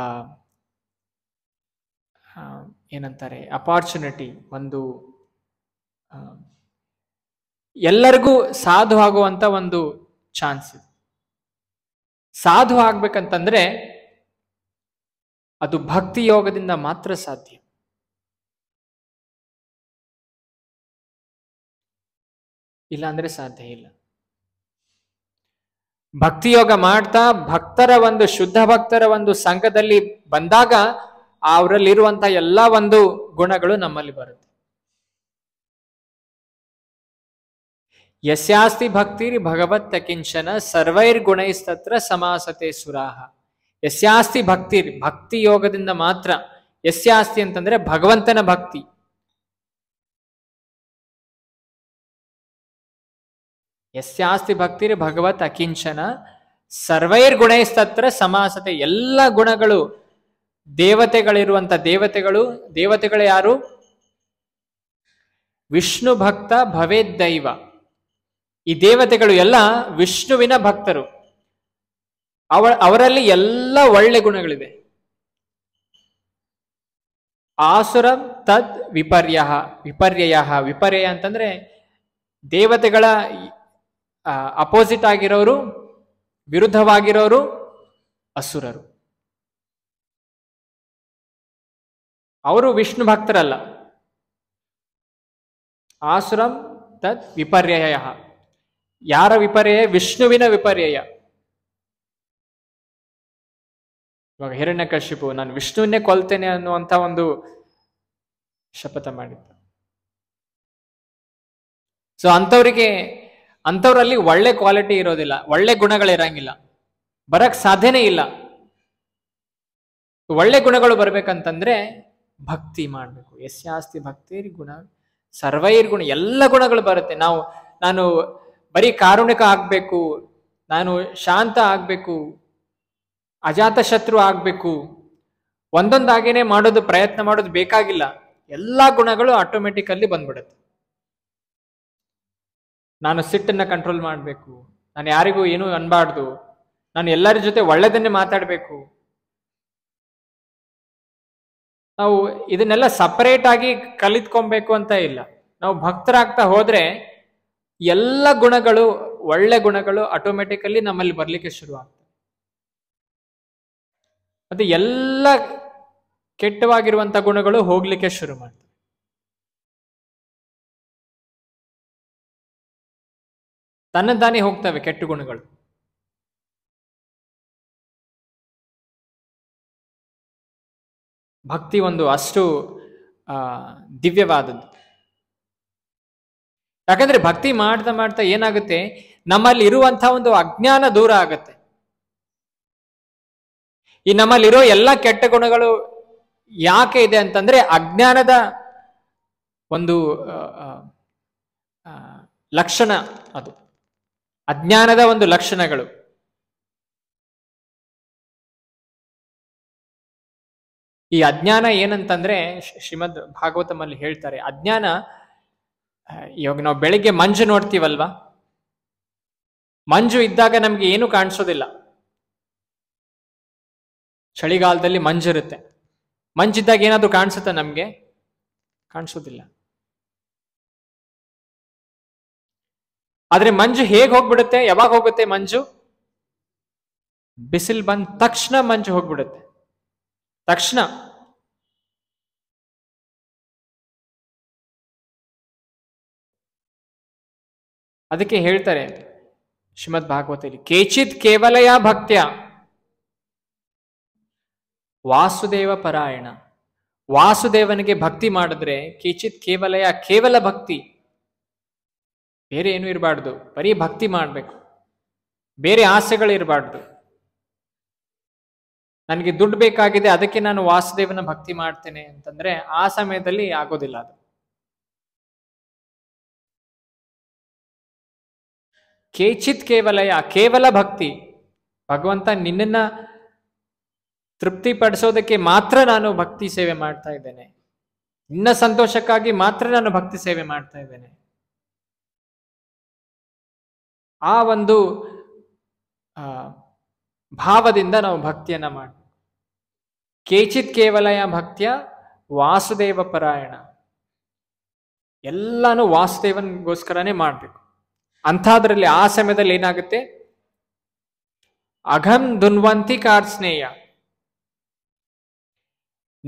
ಏನಂತಾರೆ ಅಪಾರ್ಚುನಿಟಿ ಒಂದು ಎಲ್ಲರಿಗೂ ಸಾಧು ಆಗುವಂತ ಒಂದು ಚಾನ್ಸ್ ಇದೆ ಸಾಧು ಆಗ್ಬೇಕಂತಂದ್ರೆ ಅದು ಭಕ್ತಿ ಯೋಗದಿಂದ ಮಾತ್ರ ಸಾಧ್ಯ ಅಂದ್ರೆ ಸಾಧ್ಯ ಇಲ್ಲ ಭಕ್ತಿಯೋಗ ಮಾಡ್ತಾ ಭಕ್ತರ ಒಂದು ಶುದ್ಧ ಭಕ್ತರ ಒಂದು ಸಂಘದಲ್ಲಿ ಬಂದಾಗ ಅವರಲ್ಲಿರುವಂತಹ ಎಲ್ಲ ಒಂದು ಗುಣಗಳು ನಮ್ಮಲ್ಲಿ ಬರುತ್ತೆ ಯಸ್ಯಾಸ್ತಿ ಭಕ್ತಿರಿ ಭಗವತ್ ಕಿಂಚನ ಸರ್ವೈರ್ ಗುಣೈಸ್ತತ್ರ ಸಮಾಸತೆ ಸುರಾಹ ಯಸ್ಯಾಸ್ತಿ ಭಕ್ತಿರಿ ಭಕ್ತಿ ಯೋಗದಿಂದ ಮಾತ್ರ ಯಸ್ಯಾಸ್ತಿ ಅಂತಂದ್ರೆ ಭಗವಂತನ ಭಕ್ತಿ ಯಸ್ಯಾಸ್ತಿ ಭಕ್ತಿರ್ ಭಗವತ್ ಅಕಿಂಚನ ಸರ್ವೈರ್ ಗುಣೈಸ್ತತ್ರ ಸಮಾಸತೆ ಎಲ್ಲ ಗುಣಗಳು ದೇವತೆಗಳಿರುವಂತ ದೇವತೆಗಳು ದೇವತೆಗಳು ಯಾರು ವಿಷ್ಣು ಭಕ್ತ ಭವೇದ್ ದೈವ ಈ ದೇವತೆಗಳು ಎಲ್ಲ ವಿಷ್ಣುವಿನ ಭಕ್ತರು ಅವ ಅವರಲ್ಲಿ ಎಲ್ಲ ಒಳ್ಳೆ ಗುಣಗಳಿದೆ ಆಸುರ ತದ್ ವಿಪರ್ಯ ವಿಪರ್ಯಯ ವಿಪರ್ಯಯ ಅಂತಂದ್ರೆ ದೇವತೆಗಳ ಅಪೋಸಿಟ್ ಆಗಿರೋರು ವಿರುದ್ಧವಾಗಿರೋರು ಅಸುರರು ಅವರು ವಿಷ್ಣು ಭಕ್ತರಲ್ಲ ಆಸುರಂ ತತ್ ವಿಪರ್ಯಯ ಯಾರ ವಿಪರ್ಯಯ ವಿಷ್ಣುವಿನ ವಿಪರ್ಯಯ ಇವಾಗ ಕಶಿಪು ನಾನು ವಿಷ್ಣುವನ್ನೇ ಕೊಲ್ತೇನೆ ಅನ್ನುವಂಥ ಒಂದು ಶಪಥ ಮಾಡಿದ್ದ ಸೊ ಅಂಥವ್ರಿಗೆ ಅಂಥವ್ರಲ್ಲಿ ಒಳ್ಳೆ ಕ್ವಾಲಿಟಿ ಇರೋದಿಲ್ಲ ಒಳ್ಳೆ ಗುಣಗಳಿರಂಗಿಲ್ಲ ಬರಕ್ ಸಾಧ್ಯನೇ ಇಲ್ಲ ಒಳ್ಳೆ ಗುಣಗಳು ಬರ್ಬೇಕಂತಂದ್ರೆ ಭಕ್ತಿ ಮಾಡಬೇಕು ಆಸ್ತಿ ಭಕ್ತಿರ್ ಗುಣ ಸರ್ವೈರ್ ಗುಣ ಎಲ್ಲ ಗುಣಗಳು ಬರುತ್ತೆ ನಾವು ನಾನು ಬರೀ ಕಾರುಣಿಕ ಆಗ್ಬೇಕು ನಾನು ಶಾಂತ ಆಗ್ಬೇಕು ಅಜಾತ ಶತ್ರು ಆಗ್ಬೇಕು ಒಂದೊಂದಾಗೇನೆ ಮಾಡೋದು ಪ್ರಯತ್ನ ಮಾಡೋದು ಬೇಕಾಗಿಲ್ಲ ಎಲ್ಲ ಗುಣಗಳು ಆಟೋಮೆಟಿಕಲ್ಲಿ ಬಂದ್ಬಿಡುತ್ತೆ ನಾನು ಸಿಟ್ಟನ್ನು ಕಂಟ್ರೋಲ್ ಮಾಡಬೇಕು ನಾನು ಯಾರಿಗೂ ಏನೂ ಅನ್ಬಾರ್ದು ನಾನು ಎಲ್ಲರ ಜೊತೆ ಒಳ್ಳೆದನ್ನೇ ಮಾತಾಡಬೇಕು ನಾವು ಇದನ್ನೆಲ್ಲ ಸಪರೇಟ್ ಆಗಿ ಕಲಿತ್ಕೊಬೇಕು ಅಂತ ಇಲ್ಲ ನಾವು ಭಕ್ತರಾಗ್ತಾ ಹೋದ್ರೆ ಎಲ್ಲ ಗುಣಗಳು ಒಳ್ಳೆ ಗುಣಗಳು ಆಟೋಮೆಟಿಕಲಿ ನಮ್ಮಲ್ಲಿ ಬರಲಿಕ್ಕೆ ಶುರು ಆಗ್ತವೆ ಮತ್ತೆ ಎಲ್ಲ ಕೆಟ್ಟವಾಗಿರುವಂಥ ಗುಣಗಳು ಹೋಗ್ಲಿಕ್ಕೆ ಶುರು ಮಾಡ್ತವೆ ತನ್ನದ್ದಾನೇ ಹೋಗ್ತವೆ ಕೆಟ್ಟ ಗುಣಗಳು ಭಕ್ತಿ ಒಂದು ಅಷ್ಟು ದಿವ್ಯವಾದದ್ದು ಯಾಕಂದ್ರೆ ಭಕ್ತಿ ಮಾಡ್ತಾ ಮಾಡ್ತಾ ಏನಾಗುತ್ತೆ ನಮ್ಮಲ್ಲಿ ಇರುವಂತಹ ಒಂದು ಅಜ್ಞಾನ ದೂರ ಆಗುತ್ತೆ ಈ ನಮ್ಮಲ್ಲಿರೋ ಎಲ್ಲ ಕೆಟ್ಟ ಗುಣಗಳು ಯಾಕೆ ಇದೆ ಅಂತಂದ್ರೆ ಅಜ್ಞಾನದ ಒಂದು ಲಕ್ಷಣ ಅದು ಅಜ್ಞಾನದ ಒಂದು ಲಕ್ಷಣಗಳು ಈ ಅಜ್ಞಾನ ಏನಂತಂದ್ರೆ ಶ್ರೀಮದ್ ಭಾಗವತಮಲ್ಲಿ ಹೇಳ್ತಾರೆ ಅಜ್ಞಾನ ಇವಾಗ ನಾವು ಬೆಳಿಗ್ಗೆ ಮಂಜು ನೋಡ್ತೀವಲ್ವಾ ಮಂಜು ಇದ್ದಾಗ ನಮ್ಗೆ ಏನು ಕಾಣಿಸೋದಿಲ್ಲ ಚಳಿಗಾಲದಲ್ಲಿ ಮಂಜಿರುತ್ತೆ ಮಂಜಿದ್ದಾಗ ಏನಾದರೂ ಕಾಣಿಸುತ್ತಾ ನಮ್ಗೆ ಕಾಣಿಸೋದಿಲ್ಲ ಆದ್ರೆ ಮಂಜು ಹೇಗ್ ಹೋಗ್ಬಿಡುತ್ತೆ ಯಾವಾಗ ಹೋಗುತ್ತೆ ಮಂಜು ಬಿಸಿಲು ಬಂದ ತಕ್ಷಣ ಮಂಜು ಹೋಗ್ಬಿಡುತ್ತೆ ತಕ್ಷಣ ಅದಕ್ಕೆ ಹೇಳ್ತಾರೆ ಶ್ರೀಮದ್ ಭಾಗವತಲ್ಲಿ ಕೇಚಿತ್ ಕೇವಲಯ ಭಕ್ತ್ಯ ವಾಸುದೇವ ಪರಾಯಣ ವಾಸುದೇವನಿಗೆ ಭಕ್ತಿ ಮಾಡಿದ್ರೆ ಕೇಚಿತ್ ಕೇವಲಯ ಕೇವಲ ಭಕ್ತಿ ಬೇರೆ ಏನೂ ಇರಬಾರ್ದು ಬರೀ ಭಕ್ತಿ ಮಾಡಬೇಕು ಬೇರೆ ಆಸೆಗಳಿರಬಾರ್ದು ನನಗೆ ದುಡ್ಡು ಬೇಕಾಗಿದೆ ಅದಕ್ಕೆ ನಾನು ವಾಸುದೇವನ ಭಕ್ತಿ ಮಾಡ್ತೇನೆ ಅಂತಂದ್ರೆ ಆ ಸಮಯದಲ್ಲಿ ಆಗೋದಿಲ್ಲ ಅದು ಕೇಚಿತ್ ಯಾ ಕೇವಲ ಭಕ್ತಿ ಭಗವಂತ ನಿನ್ನನ್ನ ತೃಪ್ತಿ ಪಡಿಸೋದಕ್ಕೆ ಮಾತ್ರ ನಾನು ಭಕ್ತಿ ಸೇವೆ ಮಾಡ್ತಾ ಇದ್ದೇನೆ ನಿನ್ನ ಸಂತೋಷಕ್ಕಾಗಿ ಮಾತ್ರ ನಾನು ಭಕ್ತಿ ಸೇವೆ ಮಾಡ್ತಾ ಇದ್ದೇನೆ ಆ ಒಂದು ಭಾವದಿಂದ ನಾವು ಭಕ್ತಿಯನ್ನ ಮಾಡಬೇಕು ಕೇಚಿತ್ ಕೇವಲಯ ಭಕ್ತಿಯ ವಾಸುದೇವ ಪರಾಯಣ ಎಲ್ಲಾನು ವಾಸುದೇವನ್ಗೋಸ್ಕರನೇ ಮಾಡಬೇಕು ಅಂಥದ್ರಲ್ಲಿ ಆ ಸಮಯದಲ್ಲಿ ಏನಾಗುತ್ತೆ ಅಘಂ ದುನ್ವಂತಿ ಕಾರ್ ಸ್ನೇಹ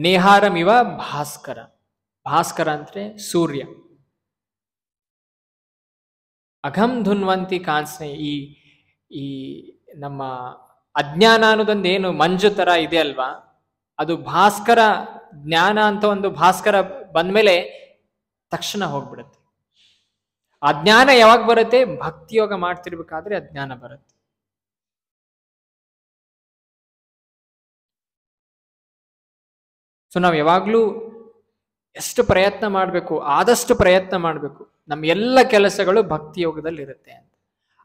ನೇಹಾರಮಿವ ಭಾಸ್ಕರ ಭಾಸ್ಕರ ಅಂದ್ರೆ ಸೂರ್ಯ ಅಘಂ ಧುನ್ವಂತಿ ಕಾಣಿಸ್ನೆ ಈ ಈ ನಮ್ಮ ಅಜ್ಞಾನ ಅನ್ನೋದೊಂದು ಏನು ಮಂಜು ತರ ಇದೆ ಅಲ್ವಾ ಅದು ಭಾಸ್ಕರ ಜ್ಞಾನ ಅಂತ ಒಂದು ಭಾಸ್ಕರ ಬಂದ್ಮೇಲೆ ತಕ್ಷಣ ಹೋಗ್ಬಿಡುತ್ತೆ ಆ ಜ್ಞಾನ ಯಾವಾಗ ಬರುತ್ತೆ ಭಕ್ತಿಯೋಗ ಮಾಡ್ತಿರ್ಬೇಕಾದ್ರೆ ಆ ಜ್ಞಾನ ಬರುತ್ತೆ ಸೊ ನಾವು ಯಾವಾಗಲೂ ಎಷ್ಟು ಪ್ರಯತ್ನ ಮಾಡಬೇಕು ಆದಷ್ಟು ಪ್ರಯತ್ನ ಮಾಡಬೇಕು ನಮ್ಮ ಎಲ್ಲ ಕೆಲಸಗಳು ಭಕ್ತಿ ಯೋಗದಲ್ಲಿ ಇರುತ್ತೆ ಅಂತ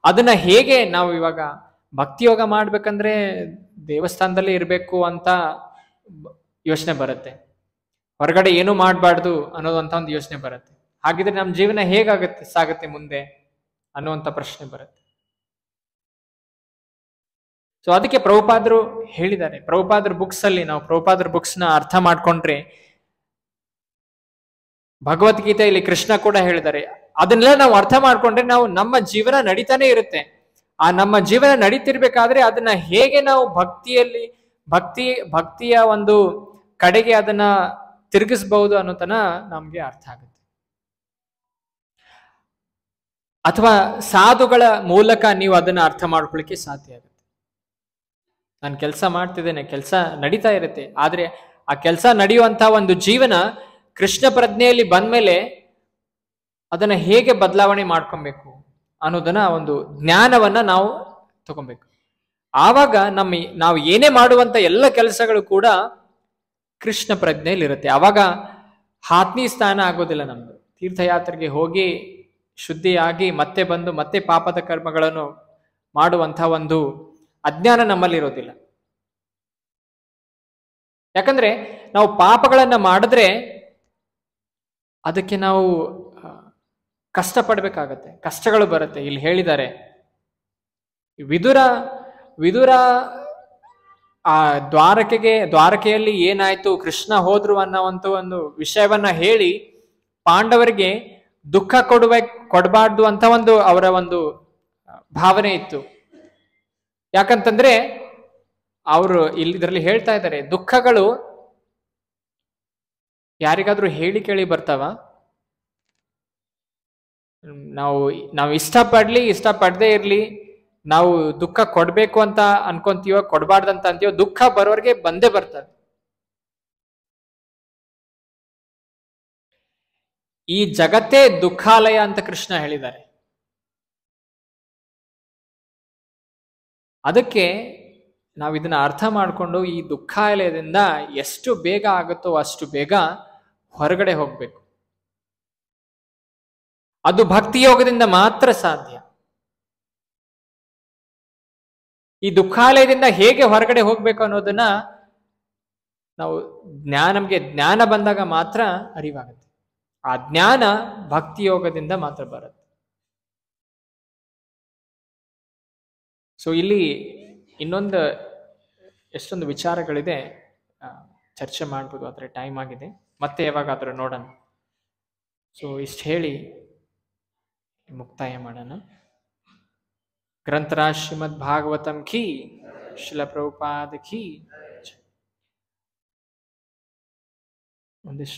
ಅದನ್ನ ಹೇಗೆ ನಾವು ಇವಾಗ ಭಕ್ತಿ ಯೋಗ ಮಾಡ್ಬೇಕಂದ್ರೆ ದೇವಸ್ಥಾನದಲ್ಲಿ ಇರಬೇಕು ಅಂತ ಯೋಚನೆ ಬರುತ್ತೆ ಹೊರಗಡೆ ಏನು ಮಾಡಬಾರ್ದು ಅನ್ನೋದಂತ ಒಂದು ಯೋಚನೆ ಬರುತ್ತೆ ಹಾಗಿದ್ರೆ ನಮ್ಮ ಜೀವನ ಹೇಗಾಗುತ್ತೆ ಸಾಗುತ್ತೆ ಮುಂದೆ ಅನ್ನುವಂಥ ಪ್ರಶ್ನೆ ಬರುತ್ತೆ ಸೊ ಅದಕ್ಕೆ ಪ್ರಭುಪಾದರು ಹೇಳಿದ್ದಾರೆ ಪ್ರಭುಪಾದ್ರ ಬುಕ್ಸ್ ಅಲ್ಲಿ ನಾವು ಪ್ರಭುಪಾದ್ರ ನ ಅರ್ಥ ಮಾಡ್ಕೊಂಡ್ರೆ ಭಗವದ್ಗೀತೆಯಲ್ಲಿ ಕೃಷ್ಣ ಕೂಡ ಹೇಳಿದ್ದಾರೆ ಅದನ್ನೆಲ್ಲ ನಾವು ಅರ್ಥ ಮಾಡ್ಕೊಂಡ್ರೆ ನಾವು ನಮ್ಮ ಜೀವನ ನಡೀತಾನೆ ಇರುತ್ತೆ ಆ ನಮ್ಮ ಜೀವನ ನಡೀತಿರ್ಬೇಕಾದ್ರೆ ಅದನ್ನ ಹೇಗೆ ನಾವು ಭಕ್ತಿಯಲ್ಲಿ ಭಕ್ತಿ ಭಕ್ತಿಯ ಒಂದು ಕಡೆಗೆ ಅದನ್ನ ತಿರುಗಿಸಬಹುದು ಅನ್ನೋತನ ನಮ್ಗೆ ಅರ್ಥ ಆಗುತ್ತೆ ಅಥವಾ ಸಾಧುಗಳ ಮೂಲಕ ನೀವು ಅದನ್ನ ಅರ್ಥ ಮಾಡ್ಕೊಳಿಕ್ಕೆ ಸಾಧ್ಯ ಆಗುತ್ತೆ ನಾನು ಕೆಲಸ ಮಾಡ್ತಿದ್ದೇನೆ ಕೆಲಸ ನಡೀತಾ ಇರುತ್ತೆ ಆದ್ರೆ ಆ ಕೆಲಸ ನಡೆಯುವಂತಹ ಒಂದು ಜೀವನ ಕೃಷ್ಣ ಪ್ರಜ್ಞೆಯಲ್ಲಿ ಮೇಲೆ ಅದನ್ನ ಹೇಗೆ ಬದಲಾವಣೆ ಮಾಡ್ಕೊಬೇಕು ಅನ್ನೋದನ್ನ ಒಂದು ಜ್ಞಾನವನ್ನ ನಾವು ತಗೊಬೇಕು ಆವಾಗ ನಮ್ಮ ನಾವು ಏನೇ ಮಾಡುವಂತ ಎಲ್ಲ ಕೆಲಸಗಳು ಕೂಡ ಕೃಷ್ಣ ಪ್ರಜ್ಞೆಯಲ್ಲಿರುತ್ತೆ ಆವಾಗ ಆತ್ಮೀ ಸ್ಥಾನ ಆಗೋದಿಲ್ಲ ನಮ್ದು ತೀರ್ಥಯಾತ್ರೆಗೆ ಹೋಗಿ ಶುದ್ಧಿಯಾಗಿ ಮತ್ತೆ ಬಂದು ಮತ್ತೆ ಪಾಪದ ಕರ್ಮಗಳನ್ನು ಮಾಡುವಂತ ಒಂದು ಅಜ್ಞಾನ ನಮ್ಮಲ್ಲಿರೋದಿಲ್ಲ ಯಾಕಂದ್ರೆ ನಾವು ಪಾಪಗಳನ್ನ ಮಾಡಿದ್ರೆ ಅದಕ್ಕೆ ನಾವು ಕಷ್ಟಪಡಬೇಕಾಗತ್ತೆ ಕಷ್ಟಗಳು ಬರುತ್ತೆ ಇಲ್ಲಿ ಹೇಳಿದ್ದಾರೆ ವಿದುರ ವಿದುರ ಆ ದ್ವಾರಕೆಗೆ ದ್ವಾರಕೆಯಲ್ಲಿ ಏನಾಯ್ತು ಕೃಷ್ಣ ಹೋದ್ರು ಅನ್ನೋ ಒಂದು ವಿಷಯವನ್ನ ಹೇಳಿ ಪಾಂಡವರಿಗೆ ದುಃಖ ಕೊಡುವ ಕೊಡಬಾರ್ದು ಅಂತ ಒಂದು ಅವರ ಒಂದು ಭಾವನೆ ಇತ್ತು ಯಾಕಂತಂದ್ರೆ ಅವರು ಇಲ್ಲಿ ಇದರಲ್ಲಿ ಹೇಳ್ತಾ ಇದ್ದಾರೆ ದುಃಖಗಳು ಯಾರಿಗಾದರೂ ಹೇಳಿ ಕೇಳಿ ಬರ್ತಾವ ನಾವು ನಾವು ಇಷ್ಟಪಡಲಿ ಇಷ್ಟಪಡದೇ ಇರಲಿ ನಾವು ದುಃಖ ಕೊಡಬೇಕು ಅಂತ ಅನ್ಕೊಂತೀವೋ ಕೊಡಬಾರ್ದಂತ ಅಂತೀವೋ ದುಃಖ ಬರೋರ್ಗೆ ಬಂದೇ ಬರ್ತದೆ ಈ ಜಗತ್ತೇ ದುಃಖಾಲಯ ಅಂತ ಕೃಷ್ಣ ಹೇಳಿದ್ದಾರೆ ಅದಕ್ಕೆ ನಾವು ಇದನ್ನು ಅರ್ಥ ಮಾಡಿಕೊಂಡು ಈ ದುಃಖಾಲಯದಿಂದ ಎಷ್ಟು ಬೇಗ ಆಗುತ್ತೋ ಅಷ್ಟು ಬೇಗ ಹೊರಗಡೆ ಹೋಗಬೇಕು ಅದು ಭಕ್ತಿಯೋಗದಿಂದ ಮಾತ್ರ ಸಾಧ್ಯ ಈ ದುಃಖಾಲಯದಿಂದ ಹೇಗೆ ಹೊರಗಡೆ ಹೋಗ್ಬೇಕು ಅನ್ನೋದನ್ನ ನಾವು ಜ್ಞಾನ ಜ್ಞಾನ ಬಂದಾಗ ಮಾತ್ರ ಅರಿವಾಗುತ್ತೆ ಆ ಜ್ಞಾನ ಭಕ್ತಿಯೋಗದಿಂದ ಮಾತ್ರ ಬರುತ್ತೆ ಸೊ ಇಲ್ಲಿ ಇನ್ನೊಂದು ಎಷ್ಟೊಂದು ವಿಚಾರಗಳಿದೆ ಚರ್ಚೆ ಮಾಡ್ಬೋದು ಆದರೆ ಟೈಮ್ ಆಗಿದೆ ಮತ್ತೆ ಯಾವಾಗಾದರೂ ನೋಡೋಣ ಸೊ ಇಷ್ಟು ಹೇಳಿ ಮುಕ್ತಾಯ ಮಾಡೋಣ ಗ್ರಂಥರಾಜ್ ಶ್ರೀಮದ್ ಭಾಗವತಂ ಖಿ ಶಿಲಪ್ರಭುಪಾದ ಖಿ ಒಂದಿಷ್ಟು